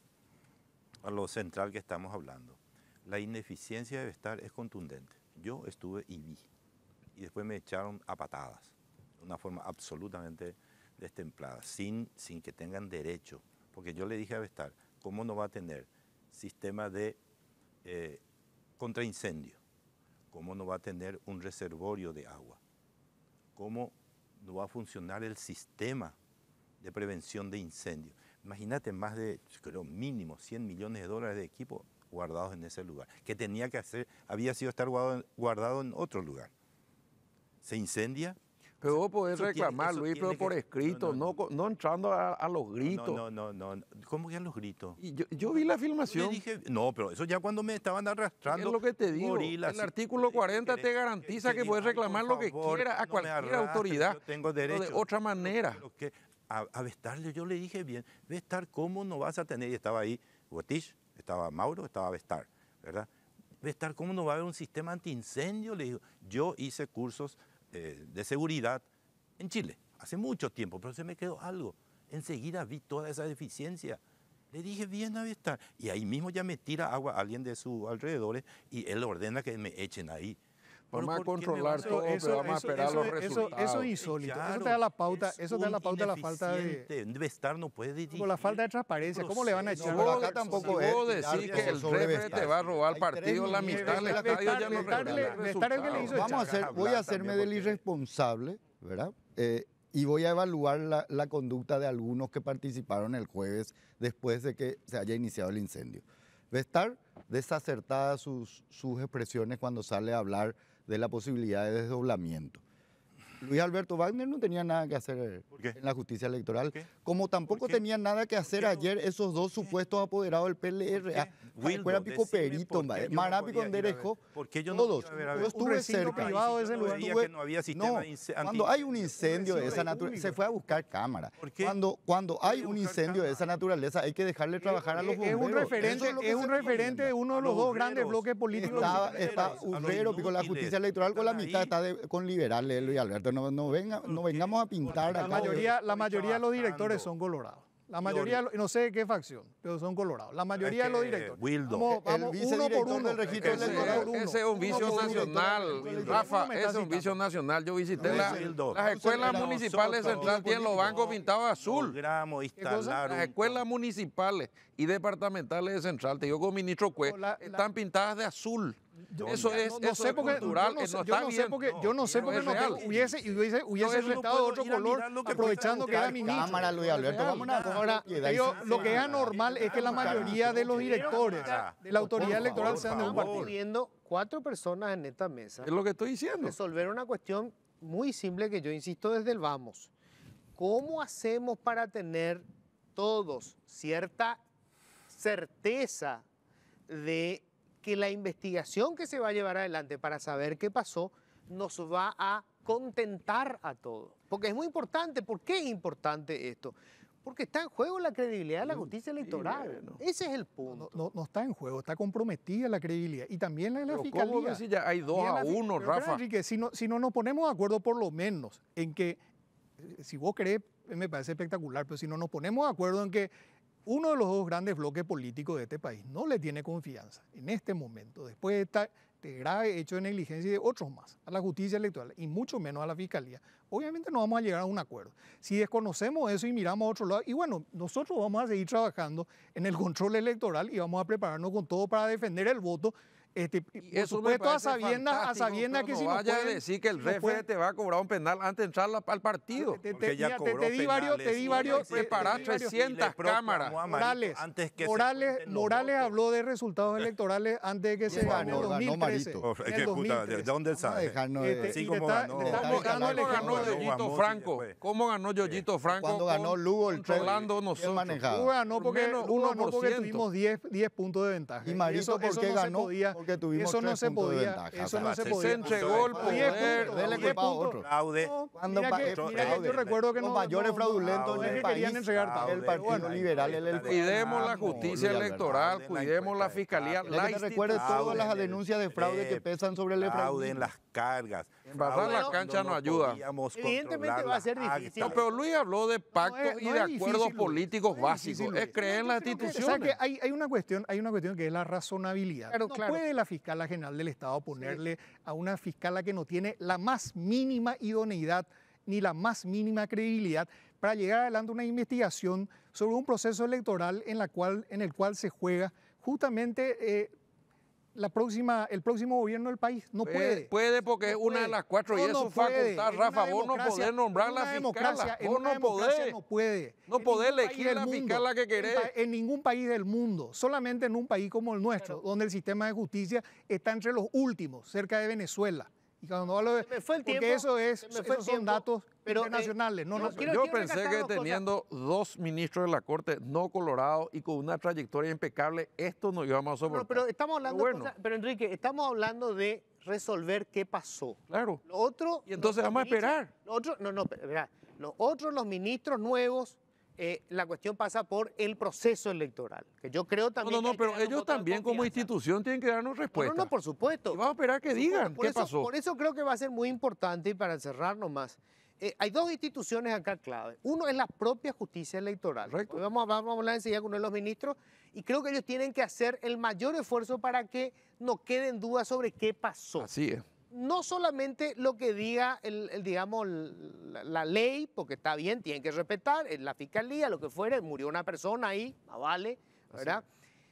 a lo central que estamos hablando. La ineficiencia de Vestar es contundente. Yo estuve y vi. Y después me echaron a patadas, de una forma absolutamente destemplada, sin, sin que tengan derecho. Porque yo le dije a Vestar, ¿cómo no va a tener sistema de eh, contraincendio? ¿Cómo no va a tener un reservorio de agua? ¿Cómo no va a funcionar el sistema de prevención de incendios? Imagínate, más de, creo, mínimo 100 millones de dólares de equipo guardados en ese lugar, que tenía que hacer, había sido estar guardado, en otro lugar. Se incendia, pero vos podés reclamar, Luis, pero por escrito, no, entrando a, los gritos. No, no, no, ¿Cómo que a los gritos? yo, vi la filmación. Dije, no, pero eso ya cuando me estaban arrastrando. Es lo que te digo. el artículo 40 eh, eh, eh, te garantiza que, puedes reclamar lo que quieras a cualquier autoridad. tengo derecho. de otra manera a, a yo le dije bien, Vestar, ¿cómo no vas a tener? Y estaba ahí Botich, estaba Mauro, estaba Vestar, ¿verdad? Vestar, ¿cómo no va a haber un sistema antiincendio? Le digo, yo hice cursos eh, de seguridad en Chile, hace mucho tiempo, pero se me quedó algo. Enseguida vi toda esa deficiencia. Le dije, bien a Vestar. Y ahí mismo ya me tira agua alguien de sus alrededores y él ordena que me echen ahí. Vamos a controlar todo, pero vamos a esperar los resultados. Eso, es insólito. eso te da la pauta, eso da la pauta de la falta de. Debe estar, no puede decir... Con la falta de transparencia, ¿cómo le van a echar? No, acá tampoco si vos decir que el refere te va a robar el partido, la mitad del estadio ya no Vamos a hacer, voy a hacerme del irresponsable, ¿verdad? Eh, y voy a evaluar la, la, conducta de algunos que participaron el jueves después de que se haya iniciado el incendio. Vestar, estar desacertadas sus, sus expresiones cuando sale a hablar de la posibilidad de desdoblamiento. Luis Alberto Wagner no tenía nada que hacer eh, en la justicia electoral, como tampoco tenía nada que hacer ayer esos dos supuestos apoderados del PLRA. Ah, Fuera Pico Perito, porque Pico no. todos. Yo estuve cerca. cuando hay un incendio de esa naturaleza, se fue a buscar cámara. Cuando, cuando hay un incendio de esa naturaleza, hay que dejarle trabajar a los bomberos. Es un referente, de uno de los dos grandes bloques políticos. Está, Urrero, con la justicia electoral, con la mitad está con liberales, Luis Alberto no, venga, no vengamos a pintar la Mayoría, la mayoría de los directores son colorados. La mayoría, no sé de qué facción, pero son colorados. La mayoría de los directores. uno por uno. ese, es un vicio nacional, Rafa, ese es un vicio nacional. Yo visité las escuelas municipales centrales, tienen los bancos pintados azul. Las escuelas municipales y departamentales de central, te digo ministro Cue, están pintadas de azul. Yo, eso es, no, sé es porque, yo eh, no, sé, por qué porque, hubiese, hubiese, hubiese restado otro color aprovechando que era mi Cámara, lo que es anormal es que la mayoría de los directores, ah, de la autoridad electoral sean de un partido. pidiendo cuatro personas en esta mesa. Es lo que estoy diciendo. Resolver una cuestión muy simple que yo insisto desde el vamos. ¿Cómo hacemos para tener todos cierta certeza de que la investigación que se va a llevar adelante para saber qué pasó nos va a contentar a todos. Porque es muy importante. ¿Por qué es importante esto? Porque está en juego la credibilidad de la justicia electoral. Ese es el punto. No, no, está en juego, está comprometida la credibilidad. Y también la de la Pero fiscalía. si ya hay dos a uno, Rafa? si no, si no nos ponemos de acuerdo por lo menos en que, eh, si vos crees, me parece espectacular, pero si no nos ponemos de acuerdo en que uno de los dos grandes bloques políticos de este país no le tiene confianza en este momento, después de este grave hecho de negligencia y de otros más, a la justicia electoral y mucho menos a la fiscalía, obviamente no vamos a llegar a un acuerdo. Si desconocemos eso y miramos a otro lado, y bueno, nosotros vamos a seguir trabajando en el control electoral y vamos a prepararnos con todo para defender el voto este, eso supuesto, a sabiendas, a sabiendas que no si no vaya a decir que el jefe te va a cobrar un penal antes de entrar al partido. Te, te, te, te di varios, te di varios. Preparar 300 cámaras. Morales, Morales, habló de resultados electorales antes de que se gane el 2013. ¿De dónde sabe? Este, cómo ganó. Yoyito Franco? ¿Cómo ganó Yoyito Franco? Cuando ganó Lugo el Orlando nosotros. Lugo ganó porque tuvimos 10 puntos de ventaja. ¿Y Marito por qué ganó? que tuvimos eso no se podía, Eso no se podía. Se entregó el poder. Dele a otro. Fraude. yo recuerdo que los no, mayores fraudulentos el país. Querían El Partido Liberal el el Cuidemos la justicia electoral, cuidemos la fiscalía. La recuerde todas las denuncias de fraude que pesan sobre el fraude en las cargas. Bajar la cancha no, ayuda. Evidentemente va a ser difícil. pero Luis habló de pactos eh, y de acuerdos políticos básicos. es creer en las instituciones. Que hay, hay, una cuestión, hay una cuestión que es la razonabilidad. no puede la fiscal general del Estado ponerle a una fiscala que no tiene la más mínima idoneidad ni la más mínima credibilidad para llegar adelante una investigación sobre un proceso electoral en, el cual se juega justamente eh, la próxima, el próximo gobierno del país. No puede. Puede porque es una de las cuatro y eso no puede. Facultad, Rafa. Vos no podés nombrar la fiscal. Vos no podés. No puede. No podés elegir la que querés. En, ningún país del mundo. Solamente en un país como el nuestro, donde el sistema de justicia está entre los últimos, cerca de Venezuela. Y cuando hablo porque eso es. Esos son datos pero, eh, no, yo pensé que teniendo dos ministros de la Corte no colorados y con una trayectoria impecable, esto no iba a soportar. Pero, pero estamos hablando, pero, Enrique, estamos hablando de resolver qué pasó. Claro. otro. Y entonces vamos a esperar. no, no, Los otros, los ministros nuevos, eh, la cuestión pasa por el proceso electoral, que yo creo también. No, no, no, pero ellos también como institución tienen que darnos respuesta. No, no, por supuesto. Y vamos a esperar que digan qué pasó. Por eso creo que va a ser muy importante y para cerrar nomás. Eh, hay dos instituciones acá clave. Uno es la propia justicia electoral. Vamos, a, vamos a hablar enseguida con uno de los ministros y creo que ellos tienen que hacer el mayor esfuerzo para que no queden dudas sobre qué pasó. Así es. No solamente lo que diga, el, digamos, la, ley, porque está bien, tienen que respetar, eh, la fiscalía, lo que fuera, murió una persona ahí, vale, ¿verdad?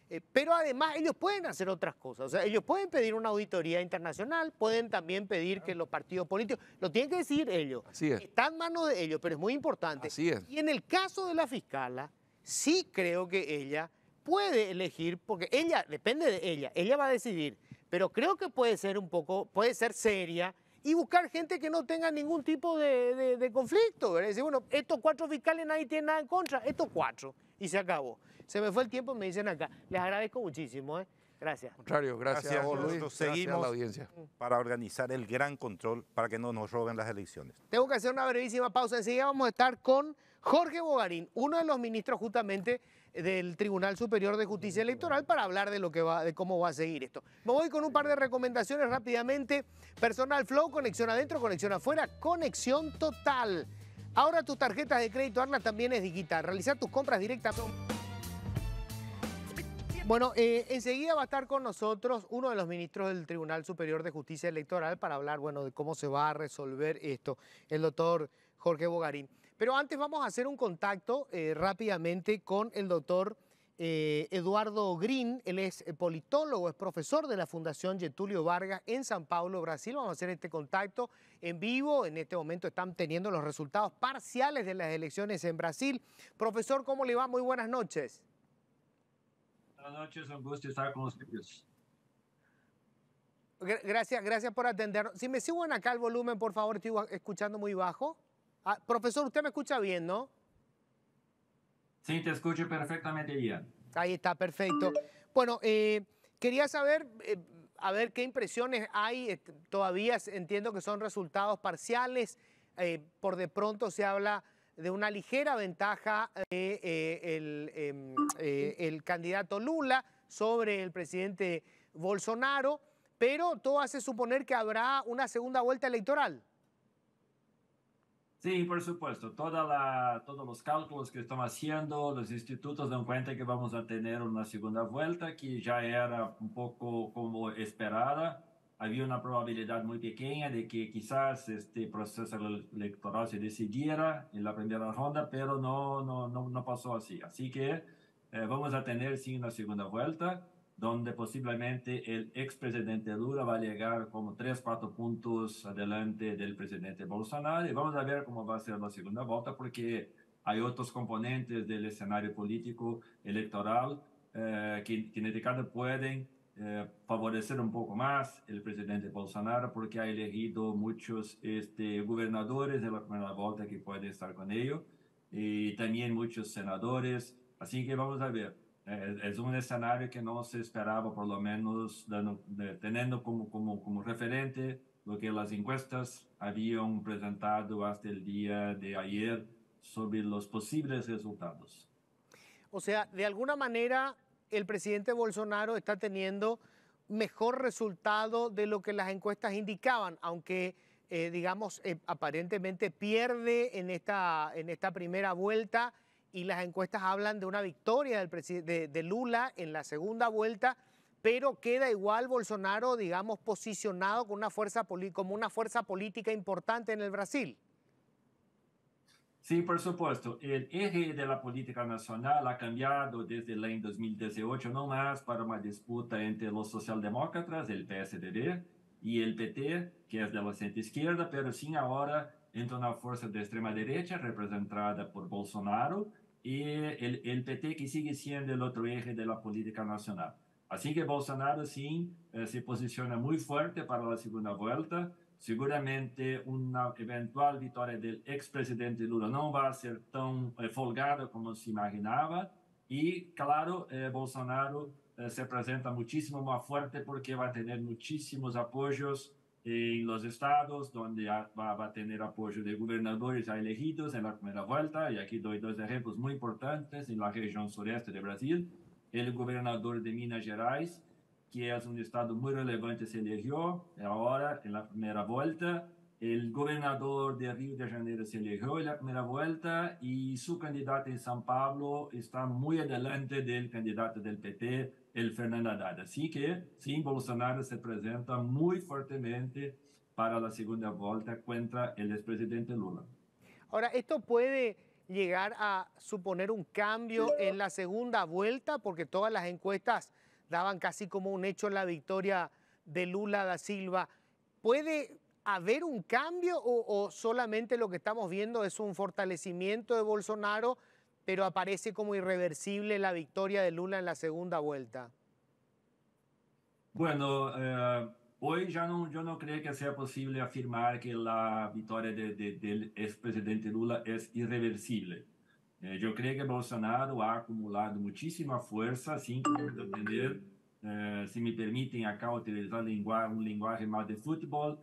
Eh, pero además ellos pueden hacer otras cosas. O sea, ellos pueden pedir una auditoría internacional, pueden también pedir que los partidos políticos, lo tienen que decir ellos. están Está en manos de ellos, pero es muy importante. Y en el caso de la fiscala, sí creo que ella puede elegir, porque ella, depende de ella, ella va a decidir, pero creo que puede ser un poco, puede ser seria y buscar gente que no tenga ningún tipo de, conflicto. Es decir, bueno, estos cuatro fiscales nadie tiene nada en contra, estos cuatro, y se acabó. Se me fue el tiempo, me dicen acá. Les agradezco muchísimo, ¿eh? Gracias. Contrario, gracias, a vos, seguimos la audiencia. para organizar el gran control para que no nos roben las elecciones. Tengo que hacer una brevísima pausa. Enseguida vamos a estar con Jorge Bogarín, uno de los ministros justamente del Tribunal Superior de Justicia Electoral para hablar de lo que va, de cómo va a seguir esto. Me voy con un par de recomendaciones rápidamente. Personal Flow, conexión adentro, conexión afuera, conexión total. Ahora tus tarjetas de crédito Arna también es digital. realizar tus compras directas. Bueno, eh, enseguida va a estar con nosotros uno de los ministros del Tribunal Superior de Justicia Electoral para hablar, bueno, de cómo se va a resolver esto, el doctor Jorge Bogarín. Pero antes vamos a hacer un contacto eh, rápidamente con el doctor eh, Eduardo Green. Él es politólogo, es profesor de la Fundación Getulio Vargas en San Paulo, Brasil. Vamos a hacer este contacto en vivo. En este momento están teniendo los resultados parciales de las elecciones en Brasil. Profesor, ¿cómo le va? Muy buenas noches. Buenas noches, un gusto estar con ustedes. Gracias, gracias por atendernos. Si me suben acá el volumen, por favor, estoy escuchando muy bajo. Ah, profesor, usted me escucha bien, ¿no? Sí, te escucho perfectamente bien. Ahí está, perfecto. Bueno, eh, quería saber, eh, a ver qué impresiones hay. Eh, todavía entiendo que son resultados parciales. por de pronto se habla de una ligera ventaja eh, em, eh, el candidato Lula sobre el presidente Bolsonaro, pero todo hace suponer que habrá una segunda vuelta electoral. Sí, por supuesto. Toda todos los cálculos que están haciendo los institutos dan cuenta que vamos a tener una segunda vuelta que ya era un poco como esperada había una probabilidad muy pequeña de que quizás este proceso electoral se decidiera en la primera ronda, pero no, no, no, pasó así. Así que eh, vamos a tener sí una segunda vuelta, donde posiblemente el expresidente Lula va a llegar como tres, cuatro puntos adelante del presidente Bolsonaro y vamos a ver cómo va a ser la segunda vuelta, porque hay otros componentes del escenario político electoral eh, que, que en este caso pueden eh, favorecer un poco más el presidente Bolsonaro porque ha elegido muchos este, gobernadores de la primera vuelta que pueden estar con ellos y también muchos senadores. Así que vamos a ver. Eh, es un escenario que no se esperaba, por lo menos teniendo como, como, como referente lo que las encuestas habían presentado hasta el día de ayer sobre los posibles resultados. O sea, de alguna manera el presidente Bolsonaro está teniendo mejor resultado de lo que las encuestas indicaban, aunque, eh, digamos, eh, aparentemente pierde en esta, en esta primera vuelta y las encuestas hablan de una victoria del de, Lula en la segunda vuelta, pero queda igual Bolsonaro, digamos, posicionado con una fuerza como una fuerza política importante en el Brasil. Sí, por supuesto. El eje de la política nacional ha cambiado desde el año 2018, no más para una disputa entre los socialdemócratas, el PSDD y el PT, que es de la izquierda, pero sí ahora entre una fuerza de extrema derecha representada por Bolsonaro y el, PT que sigue siendo el otro eje de la política nacional. Así que Bolsonaro sí eh, se posiciona muy fuerte para la segunda vuelta seguramente una eventual victoria del ex Lula Lula va a ser tan eh, folgada como se imaginaba. Y e, claro, eh, Bolsonaro eh, se presenta muchísimo más fuerte porque va a tener muchísimos apoyos en em los estados, donde va a tener apoyo de gobernadores elegidos en em la primera vuelta. Y e aquí doy dos ejemplos muy importantes en em la región sureste de Brasil: El gobernador de Minas Gerais, que es un estado muy relevante, se eligió ahora en la primera vuelta. El gobernador de Río de Janeiro se eligió en la primera vuelta y su candidato en San Pablo está muy adelante del candidato del PT, el Fernando Haddad. Así que, sí, Bolsonaro se presenta muy fuertemente para la segunda vuelta contra el expresidente Lula. Ahora, ¿esto puede llegar a suponer un cambio en la segunda vuelta? Porque todas las encuestas daban casi como un hecho la victoria de Lula da Silva. ¿Puede haber un cambio o, solamente lo que estamos viendo es un fortalecimiento de Bolsonaro, pero aparece como irreversible la victoria de Lula en la segunda vuelta? Bueno, eh, hoy ya no, yo no creo que sea posible afirmar que la victoria de, del expresidente Lula es irreversible. É, eu creio que é Bolsonaro há acumulado muitíssima força, assim como eu entender, é, se me permitem acá utilizar linguagem, um linguagem mais de futebol,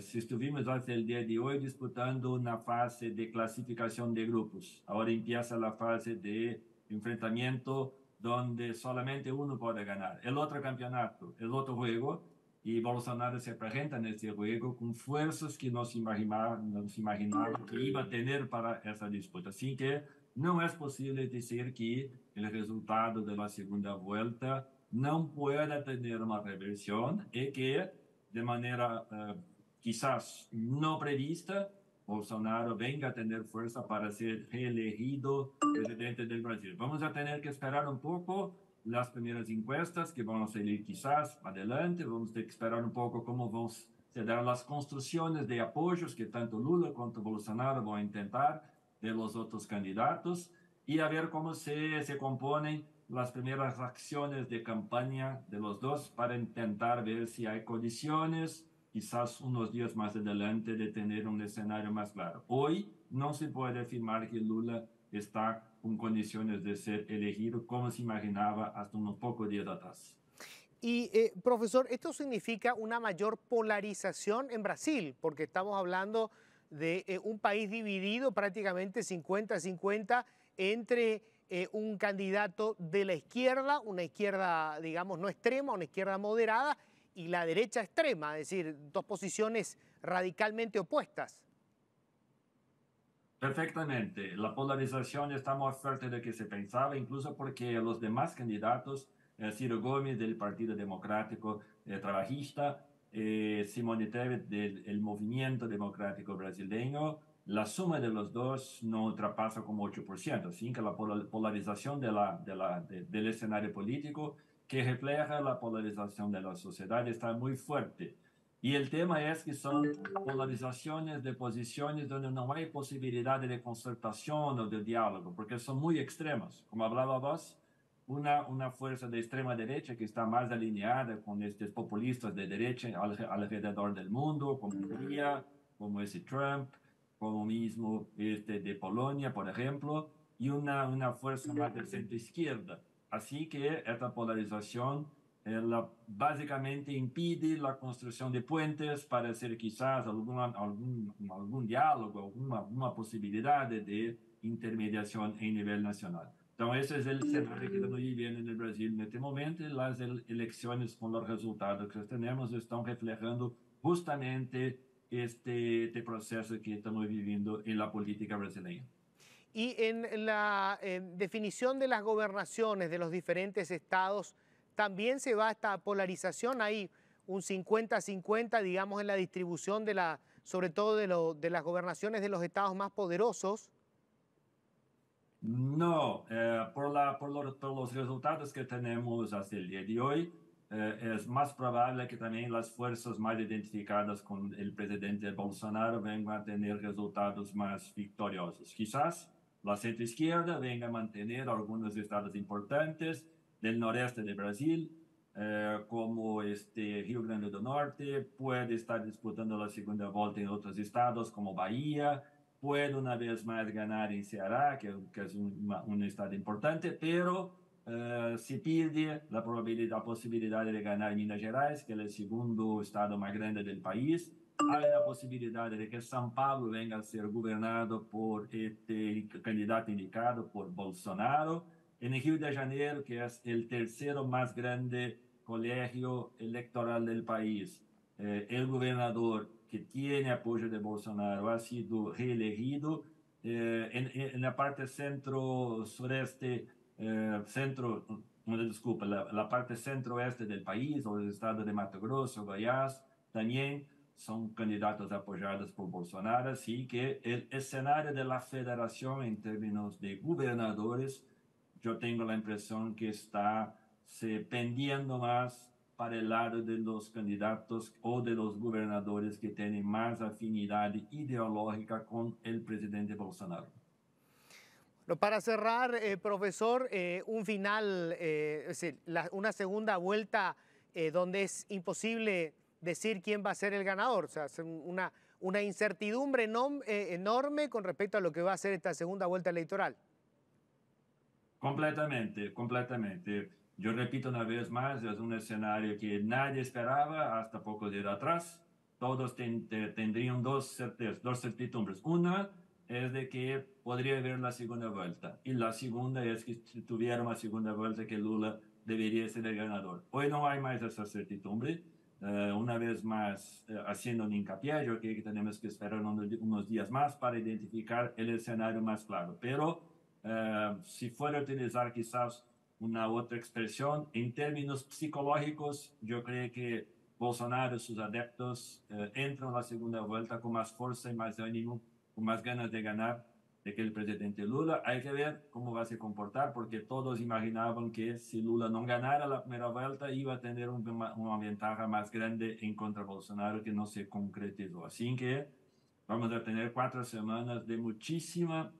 se estivemos até o dia de hoje disputando na fase de classificação de grupos. Agora empieza a fase de enfrentamento, onde solamente um pode ganhar. É outro campeonato, é outro jogo, e Bolsonaro se apresenta nesse jogo com forças que não se não se imaginava que ia ter para essa disputa. Assim que não é possível dizer que o resultado da segunda volta não pode ter uma reversão e que, de maneira uh, quizás não prevista, Bolsonaro venga a ter força para ser reelegido presidente do Brasil. Vamos a ter que esperar um pouco las primeras encuestas que van a salir quizás adelante, vamos a esperar un poco cómo van se dar las construcciones de apoyos que tanto Lula como Bolsonaro van a intentar de los otros candidatos y a ver cómo se, se componen las primeras acciones de campaña de los dos para intentar ver si hay condiciones, quizás unos días más adelante, de tener un escenario más claro. Hoy no se puede afirmar que Lula está con condiciones de ser elegido como se imaginaba hasta unos pocos días atrás. Y, eh, profesor, esto significa una mayor polarización en Brasil, porque estamos hablando de eh, un país dividido prácticamente 50-50 entre eh, un candidato de la izquierda, una izquierda, digamos, no extrema, una izquierda moderada, y la derecha extrema, es decir, dos posiciones radicalmente opuestas. Perfectamente. La polarización está más fuerte de lo que se pensaba, incluso porque los demás candidatos, eh, Ciro Gómez del Partido Democrático eh, Trabajista, eh, Simone Tebet del Movimiento Democrático Brasileño, la suma de los dos no ultrapasa como 8%, Así que la polarización del escenario político que refleja la polarización de la sociedad está muy fuerte. Y el tema es que son polarizaciones de posiciones donde no hay posibilidad de concertación o de diálogo, porque son muy extremas. Como hablaba vos, una, una fuerza de extrema derecha que está más alineada con estos populistas de derecha al, alrededor del mundo, como Hungría, como ese Trump, como mismo este de Polonia, por ejemplo, y una, una fuerza más de centro izquierda. Así que esta polarización básicamente ah, básicamente impide la construcción de puentes para hacer quizás algún, diálogo, alguna, posibilidad de intermediación en nivel nacional. Entonces, ese es el escenario que estamos viviendo en el Brasil en este momento. Las elecciones, con los resultados que tenemos, están reflejando justamente este, este, proceso que estamos viviendo en la política brasileña. Y en la definición de las gobernaciones de los diferentes estados, también se va esta polarización ahí, un 50-50, digamos, en la distribución de la, sobre todo de, las gobernaciones de los estados más poderosos. No, eh, por, los resultados que tenemos hasta el día de hoy, eh, es más probable que también las fuerzas más identificadas con el presidente Bolsonaro vengan a tener resultados más victoriosos. Quizás la izquierda venga a mantener algunos estados importantes, del noreste de Brasil, eh, como este Rio Grande do Norte, puede estar disputando la segunda vuelta en otros estados como Bahía, puede una vez más ganar en Ceará, que, es un, estado importante, pero eh, se pierde la, posibilidad de ganar en Minas Gerais, que es el segundo estado más grande del país. Hay la posibilidad de que São Paulo venga a ser gobernado por este candidato indicado por Bolsonaro. En Rio de Janeiro, que es el tercero más grande colegio electoral del país, eh, el gobernador que tiene apoyo de Bolsonaro ha sido reelegido. Eh, en, la parte centro-sureste, eh, centro, disculpa, la, la parte centro-oeste del país, o el estado de Mato Grosso, Goiás, también son candidatos apoyados por Bolsonaro, así que el escenario de la federación en términos de gobernadores yo tengo la impresión que está se pendiendo más para el lado de los candidatos o de los gobernadores que tienen más afinidad ideológica con el presidente Bolsonaro. Bueno, para cerrar, eh, profesor, eh, un final, eh, es decir, una segunda vuelta donde es imposible decir quién va a ser el ganador, o sea, una, una incertidumbre enorme con respecto a lo que va a ser esta segunda vuelta electoral. Completamente, completamente. Yo repito una vez más, es un escenario que nadie esperaba hasta pocos días atrás. Todos tendrían dos, certezas, dos certidumbres. Una es de que podría haber la segunda vuelta y la segunda es que si tuviera una segunda vuelta que Lula debería ser el ganador. Hoy no hay más esa certidumbre. Eh, una vez más, eh, haciendo un hincapié, yo creo que tenemos que esperar unos, unos días más para identificar el escenario más claro. Pero eh, si fuera a utilizar quizás una otra expresión, en términos psicológicos, yo creo que Bolsonaro y sus adeptos eh, entran a la segunda vuelta con más fuerza y más ánimo, con más ganas de ganar de que el presidente Lula. Hay que ver cómo va a se comportar, porque todos imaginaban que si Lula no ganara la primera vuelta, iba a tener una ventaja más grande en contra de Bolsonaro que no se concretizó. Así que vamos a tener cuatro semanas de muchísima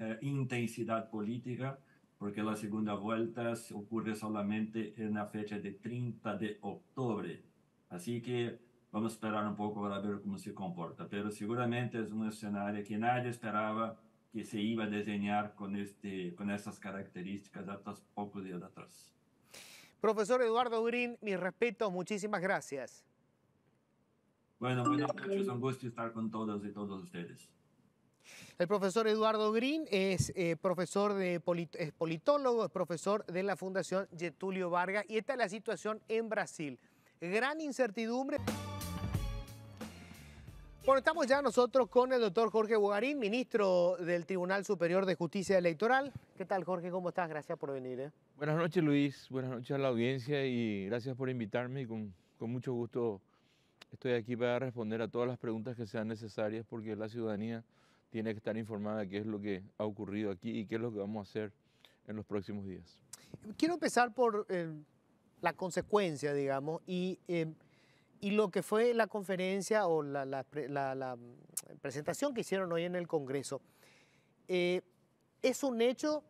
eh, intensidad política, porque la segunda vuelta ocurre solamente en la fecha de 30 de octubre. Así que vamos a esperar un poco para ver cómo se comporta, pero seguramente es un escenario que nadie esperaba que se iba a diseñar con, este, con estas características hasta pocos días atrás. Profesor Eduardo Green, mis respetos, muchísimas gracias. Bueno, buenas noches, un gusto estar con todos y todos ustedes. El profesor Eduardo Green es eh, profesor de politólogo, es profesor de la Fundación Getulio Vargas y esta es la situación en Brasil. Gran incertidumbre. Bueno, estamos ya nosotros con el doctor Jorge Bugarín, ministro del Tribunal Superior de Justicia Electoral. ¿Qué tal, Jorge? ¿Cómo estás? Gracias por venir. ¿eh? Buenas noches, Luis. Buenas noches a la audiencia y gracias por invitarme. con, con mucho gusto estoy aquí para responder a todas las preguntas que sean necesarias porque la ciudadanía tiene que estar informada de qué es lo que ha ocurrido aquí y qué es lo que vamos a hacer en los próximos días. Quiero empezar por eh, la consecuencia, digamos, y, eh, y, lo que fue la conferencia o la, mm, presentación que hicieron hoy en el Congreso. Eh, es un hecho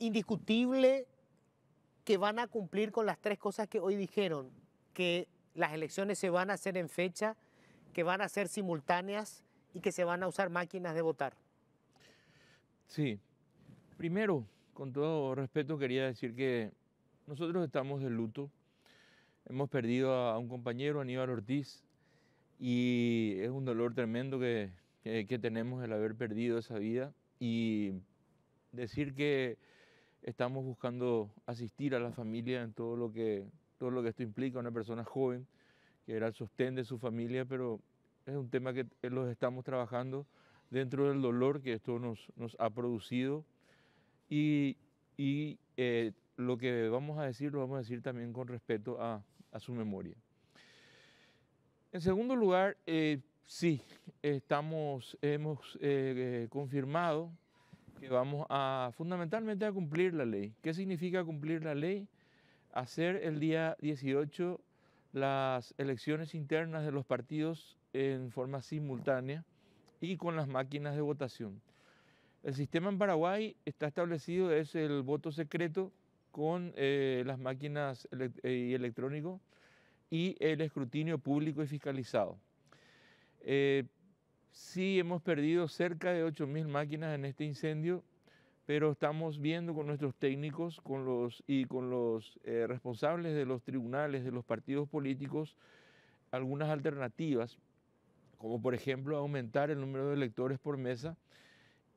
indiscutible que van a cumplir con las tres cosas que hoy dijeron, que las elecciones se van a hacer en fecha, que van a ser simultáneas que se van a usar máquinas de votar. Sí. Primero, con todo respeto, quería decir que nosotros estamos de luto. Hemos perdido a un compañero, Aníbal Ortiz, y es un dolor tremendo que, que, que tenemos el haber perdido esa vida. Y decir que estamos buscando asistir a la familia en todo lo que, todo lo que esto implica, una persona joven que era el sostén de su familia, pero es un tema que eh, los estamos trabajando dentro del dolor que esto nos, ha producido. Y, eh, lo que vamos a decir lo vamos a decir también con respeto a, su memoria. En segundo lugar, eh, sí, estamos, hemos confirmado que vamos a fundamentalmente a cumplir la ley. ¿Qué significa cumplir la ley? Hacer el día 18 las elecciones internas de los partidos en forma simultánea y con las máquinas de votación. El sistema en Paraguay está establecido, es el voto secreto con eh, las máquinas eh, y electrónico y el escrutinio público y fiscalizado. Eh, sí hemos perdido cerca de 8.000 máquinas en este incendio, pero estamos viendo con nuestros técnicos con los, y con los responsables de los tribunales, de los partidos políticos, algunas alternativas como por ejemplo aumentar el número de electores por mesa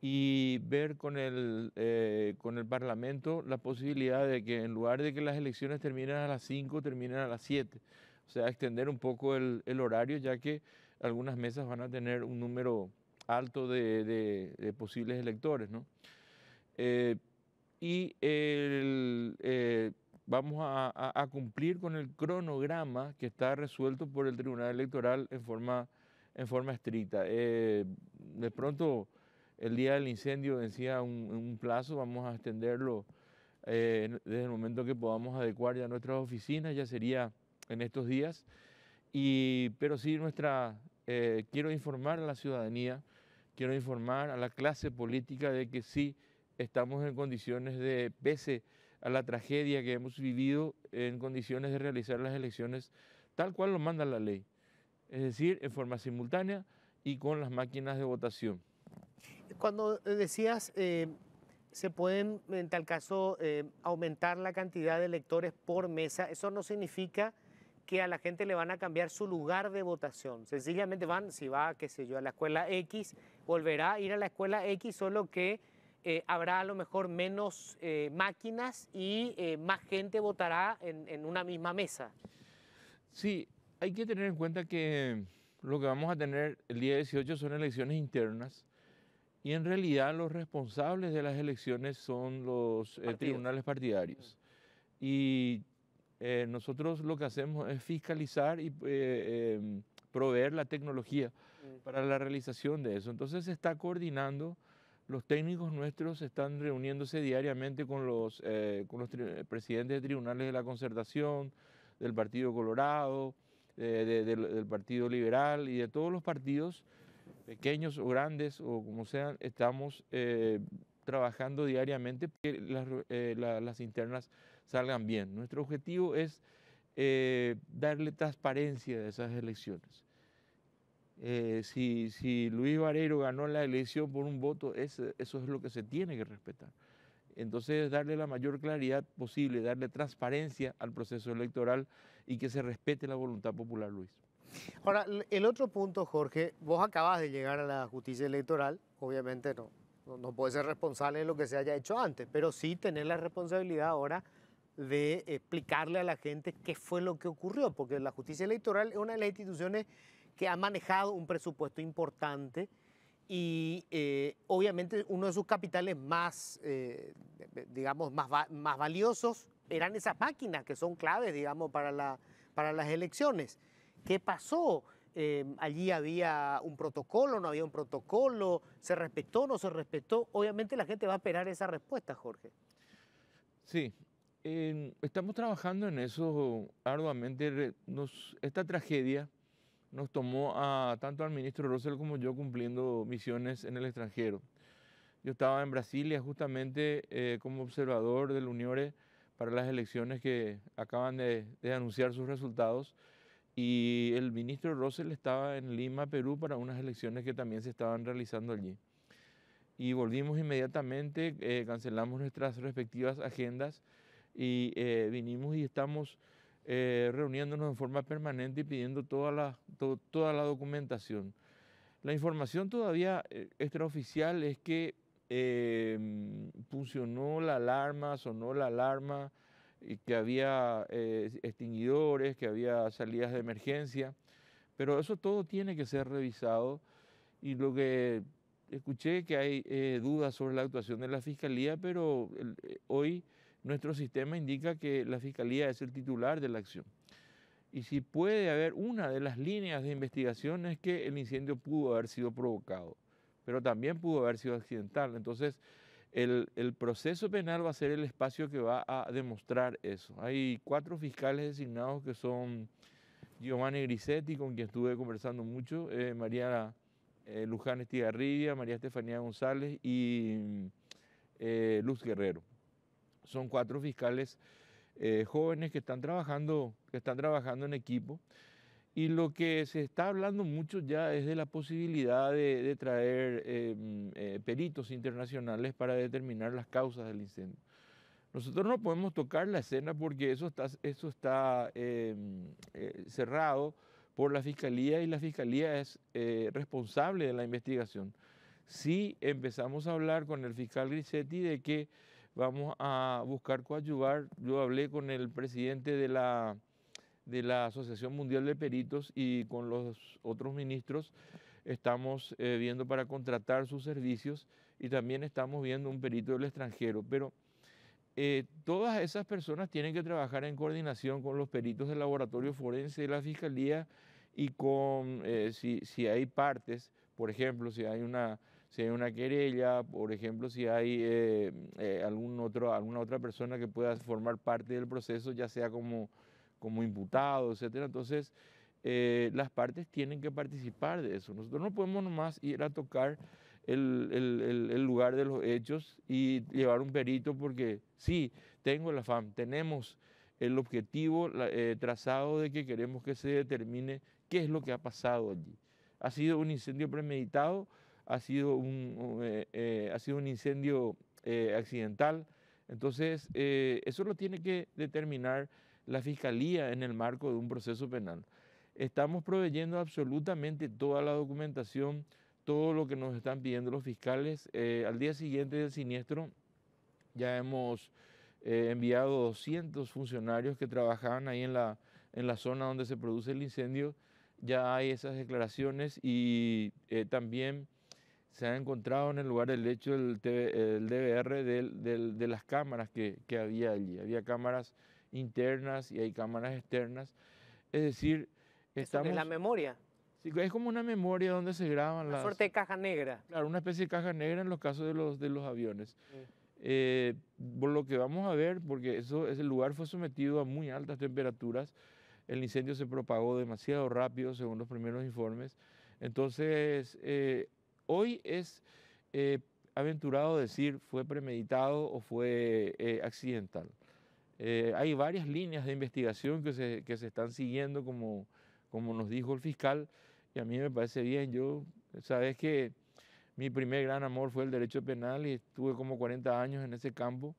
y ver con el, eh, con el Parlamento la posibilidad de que en lugar de que las elecciones terminen a las 5, terminen a las 7. O sea, extender un poco el, horario, ya que algunas mesas van a tener un número alto de, posibles electores. Eh, y eh, vamos a, cumplir con el cronograma que está resuelto por el Tribunal Electoral en forma en forma estricta. Eh, de pronto, el día del incendio Decía un, plazo, vamos a extenderlo eh, desde el momento que podamos adecuar ya nuestras oficinas, ya sería en estos días. Y, pero sí, nuestra, eh, quiero informar a la ciudadanía, quiero informar a la clase política de que sí estamos en condiciones de, pese a la tragedia que hemos vivido, en condiciones de realizar las elecciones tal cual lo manda la ley es decir, en forma simultánea y con las máquinas de votación. Cuando eh, decías, eh, se pueden, en tal caso, eh, aumentar la cantidad de electores por mesa, eso no significa que a la gente le van a cambiar su lugar de votación. Sencillamente van, si va, qué sé yo, a la escuela X, volverá a ir a la escuela X, solo que habrá a lo mejor menos máquinas y más gente votará en, en, una misma mesa. Sí, hay que tener en cuenta que lo que vamos a tener el día 18 son elecciones internas y en realidad los responsables de las elecciones son los eh, tribunales partidarios. Y eh, nosotros lo que hacemos es fiscalizar y eh, em, proveer la tecnología para la realización de eso. Entonces se está coordinando, los técnicos nuestros están reuniéndose diariamente con los, con los presidentes de tribunales de la concertación, del Partido Colorado, del Partido Liberal y de todos los partidos, pequeños o grandes o como sean, estamos eh, trabajando diariamente para que eh, las, internas salgan bien. Nuestro objetivo es eh, darle transparencia a esas elecciones. Si, si, Luis Varero ganó la elección por un voto, eso es lo que se tiene que respetar. Entonces, darle la mayor claridad posible, darle transparencia al proceso electoral y que se respete la voluntad popular, Luis. Ahora, el otro punto, Jorge, vos acabas de llegar a la justicia electoral, obviamente no, no, puedes ser responsable de lo que se haya hecho antes, pero sí tener la responsabilidad ahora de explicarle a la gente qué fue lo que ocurrió, porque la justicia electoral es una de las instituciones que ha manejado un presupuesto importante y eh, obviamente uno de sus capitales más, eh, digamos, más, más valiosos eran esas máquinas que son claves, digamos, para, la, para las elecciones. ¿Qué pasó? Eh, allí había un protocolo, no había un protocolo, se respetó, no se respetó. Obviamente la gente va a esperar esa respuesta, Jorge. Sí, estamos trabajando en eso arduamente. Nos, esta tragedia nos tomó a tanto al ministro Russell como yo cumpliendo misiones en el extranjero. Yo estaba en Brasilia justamente eh, como observador del UNIORE para las elecciones que acaban de, anunciar sus resultados y el ministro Rosell estaba en Lima, Perú, para unas elecciones que también se estaban realizando allí. Y volvimos inmediatamente, eh, cancelamos nuestras respectivas agendas y eh, vinimos y estamos eh, reuniéndonos en forma permanente y pidiendo toda la, toda la documentación. La información todavía extraoficial es que Em, funcionó la alarma, sonó la alarma, y que había eh, extinguidores, que había salidas de emergencia, pero eso todo tiene que ser revisado y lo que escuché que hay eh, dudas sobre la actuación de la Fiscalía, pero eh, hoy nuestro sistema indica que la Fiscalía es el titular de la acción. Y si puede haber una de las líneas de investigación es que el incendio pudo haber sido provocado pero también pudo haber sido accidental. Entonces, el, el, proceso penal va a ser el espacio que va a demostrar eso. Hay cuatro fiscales designados que son Giovanni Grisetti, con quien estuve conversando mucho, eh, María eh, Luján Estigarribia, María Estefanía González y eh, Luz Guerrero. Son cuatro fiscales jóvenes que están trabajando, que están trabajando en equipo. Y lo que se está hablando mucho ya es de la posibilidad de, traer em, eh, peritos internacionales para determinar las causas del incendio. Nosotros no podemos tocar la escena porque eso está, eso está em, eh, cerrado por la Fiscalía y la Fiscalía es eh, responsable de la investigación. Si sí empezamos a hablar con el fiscal Grisetti de que vamos a buscar coadyuvar, yo hablé con el presidente de la de la Asociación Mundial de Peritos y con los otros ministros estamos eh, viendo para contratar sus servicios y también estamos viendo un perito del extranjero. Pero eh, todas esas personas tienen que trabajar en coordinación con los peritos del laboratorio forense de la Fiscalía y con, eh, si, si, hay partes, por ejemplo, si hay una, si hay una querella, por ejemplo, si hay algún otro, alguna otra persona que pueda formar parte del proceso, ya sea como como imputado, etcétera. Entonces, eh, las partes tienen que participar de eso. Nosotros no podemos nomás ir a tocar el, lugar de los hechos y llevar un perito porque sí, tengo la FAM, tenemos el objetivo eh, trazado de que queremos que se determine qué es lo que ha pasado allí. Ha sido un incendio premeditado, ha sido un, eh, ha sido un incendio accidental, entonces eso lo tiene que determinar la fiscalía en el marco de un proceso penal. Estamos proveyendo absolutamente toda la documentación, todo lo que nos están pidiendo los fiscales. Eh, al día siguiente del siniestro ya hemos eh, enviado 200 funcionarios que trabajaban ahí en la, en la zona donde se produce el incendio. Ya hay esas declaraciones y eh, también se ha encontrado en el lugar del hecho el, DVR del, de las cámaras que, que había allí. Había cámaras internas y hay cámaras externas. Es decir, estamos... Es la memoria. Sí, es como una memoria donde se graban las... Una de caja negra. Claro, una especie de caja negra en los casos de los, de los aviones. Eh, por lo que vamos a ver, porque eso, ese lugar fue sometido a muy altas temperaturas, el incendio se propagó demasiado rápido, según los primeros informes. Entonces, eh, hoy es eh, aventurado decir fue premeditado o fue accidental. Eh, hay varias líneas de investigación que se, que se están siguiendo, como, como nos dijo el fiscal, y a mí me parece bien. Yo, sabes que mi primer gran amor fue el derecho penal y estuve como 40 años en ese campo.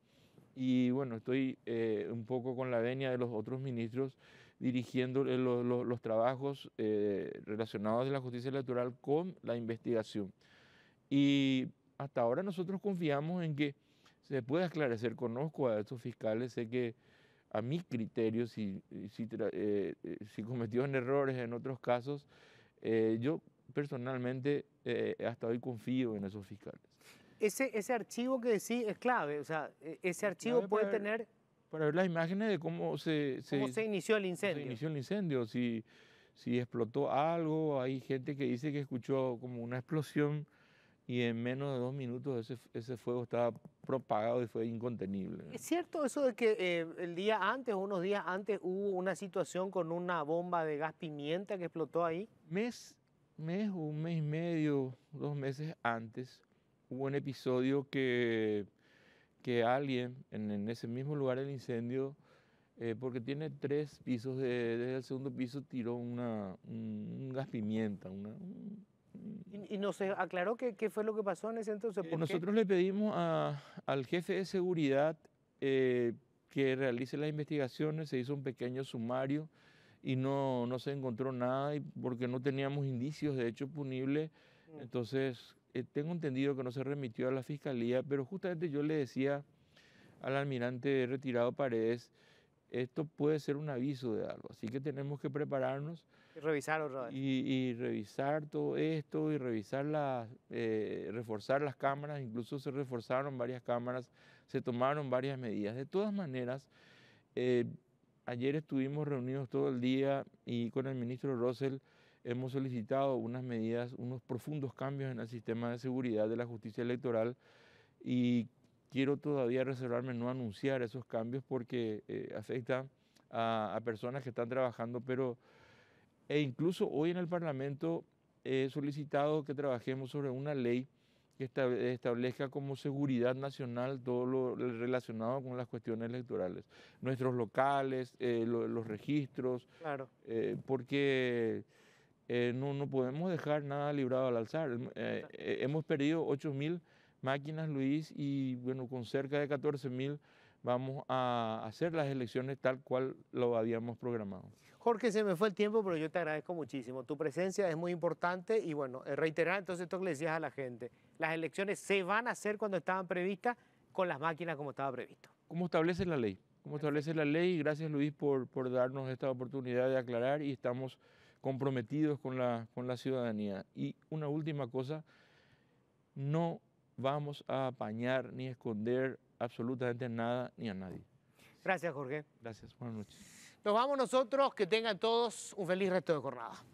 Y bueno, estoy eh, un poco con la venia de los otros ministros dirigiendo eh, los, los, trabajos relacionados de la justicia electoral con la investigación. Y hasta ahora nosotros confiamos en que se puede esclarecer. Conozco a estos fiscales, sé que a mi criterio, si, eh, si, eh, eh cometieron errores en otros casos, eh, yo personalmente hasta hoy confío en esos fiscales. Ese, ese archivo que decís es clave, o sea, e, ese archivo puede tener... Para ver las imágenes de cómo se... se inició el incendio. Se inició el incendio, si, si explotó algo, hay gente que dice que escuchó como una explosión y en menos de dos minutos ese, ese fuego estaba propagado y fue incontenible. ¿Es cierto eso de que eh, el día antes, unos días antes, hubo una situación con una bomba de gas pimienta que explotó ahí? Mes, mes, un mes y medio, dos meses antes, hubo un episodio que, que alguien en, ese mismo lugar del incendio, eh, porque tiene tres pisos, desde el segundo piso tiró una, un, gas pimienta, una, un, ¿Y no se aclaró qué, qué fue lo que pasó en ese entonces? Eh, nosotros le pedimos al jefe de seguridad eh, que realice las investigaciones, se hizo un pequeño sumario y no, no se encontró nada y porque no teníamos indicios de hecho punible. Mm. Entonces, eh, tengo entendido que no se remitió a la fiscalía, pero justamente yo le decía al almirante retirado Paredes, esto puede ser un aviso de algo. Así que tenemos que prepararnos. Y revisar, Y, revisar todo esto y revisar las, eh, reforzar las cámaras. Incluso se reforzaron varias cámaras, se tomaron varias medidas. De todas maneras, eh, ayer estuvimos reunidos todo el día y con el ministro Russell hemos solicitado unas medidas, unos profundos cambios en el sistema de seguridad de la justicia electoral y quiero todavía reservarme no anunciar esos cambios porque eh, afecta a, personas que están trabajando, pero e incluso hoy en el Parlamento he solicitado que trabajemos sobre una ley que establezca como seguridad nacional todo lo relacionado con las cuestiones electorales, nuestros locales, eh, los registros, claro. Eh, porque no, no podemos dejar nada librado al alzar. Em, hemos perdido 8 mil máquinas, Luis, y bueno, con cerca de 14 mil vamos a hacer las elecciones tal cual lo habíamos programado. Jorge, se me fue el tiempo, pero yo te agradezco muchísimo. Tu presencia es muy importante y bueno, reiterar entonces esto que le decías a la gente. Las elecciones se van a hacer cuando estaban previstas con las máquinas como estaba previsto. Como establece la ley. Como establece la ley, y gracias Luis por, por darnos esta oportunidad de aclarar y estamos comprometidos con la, con la ciudadanía. Y una última cosa, no vamos a apañar ni esconder absolutamente nada ni a nadie. Gracias, Jorge. Gracias, buenas noches. Nos vamos nosotros, que tengan todos un feliz resto de jornada.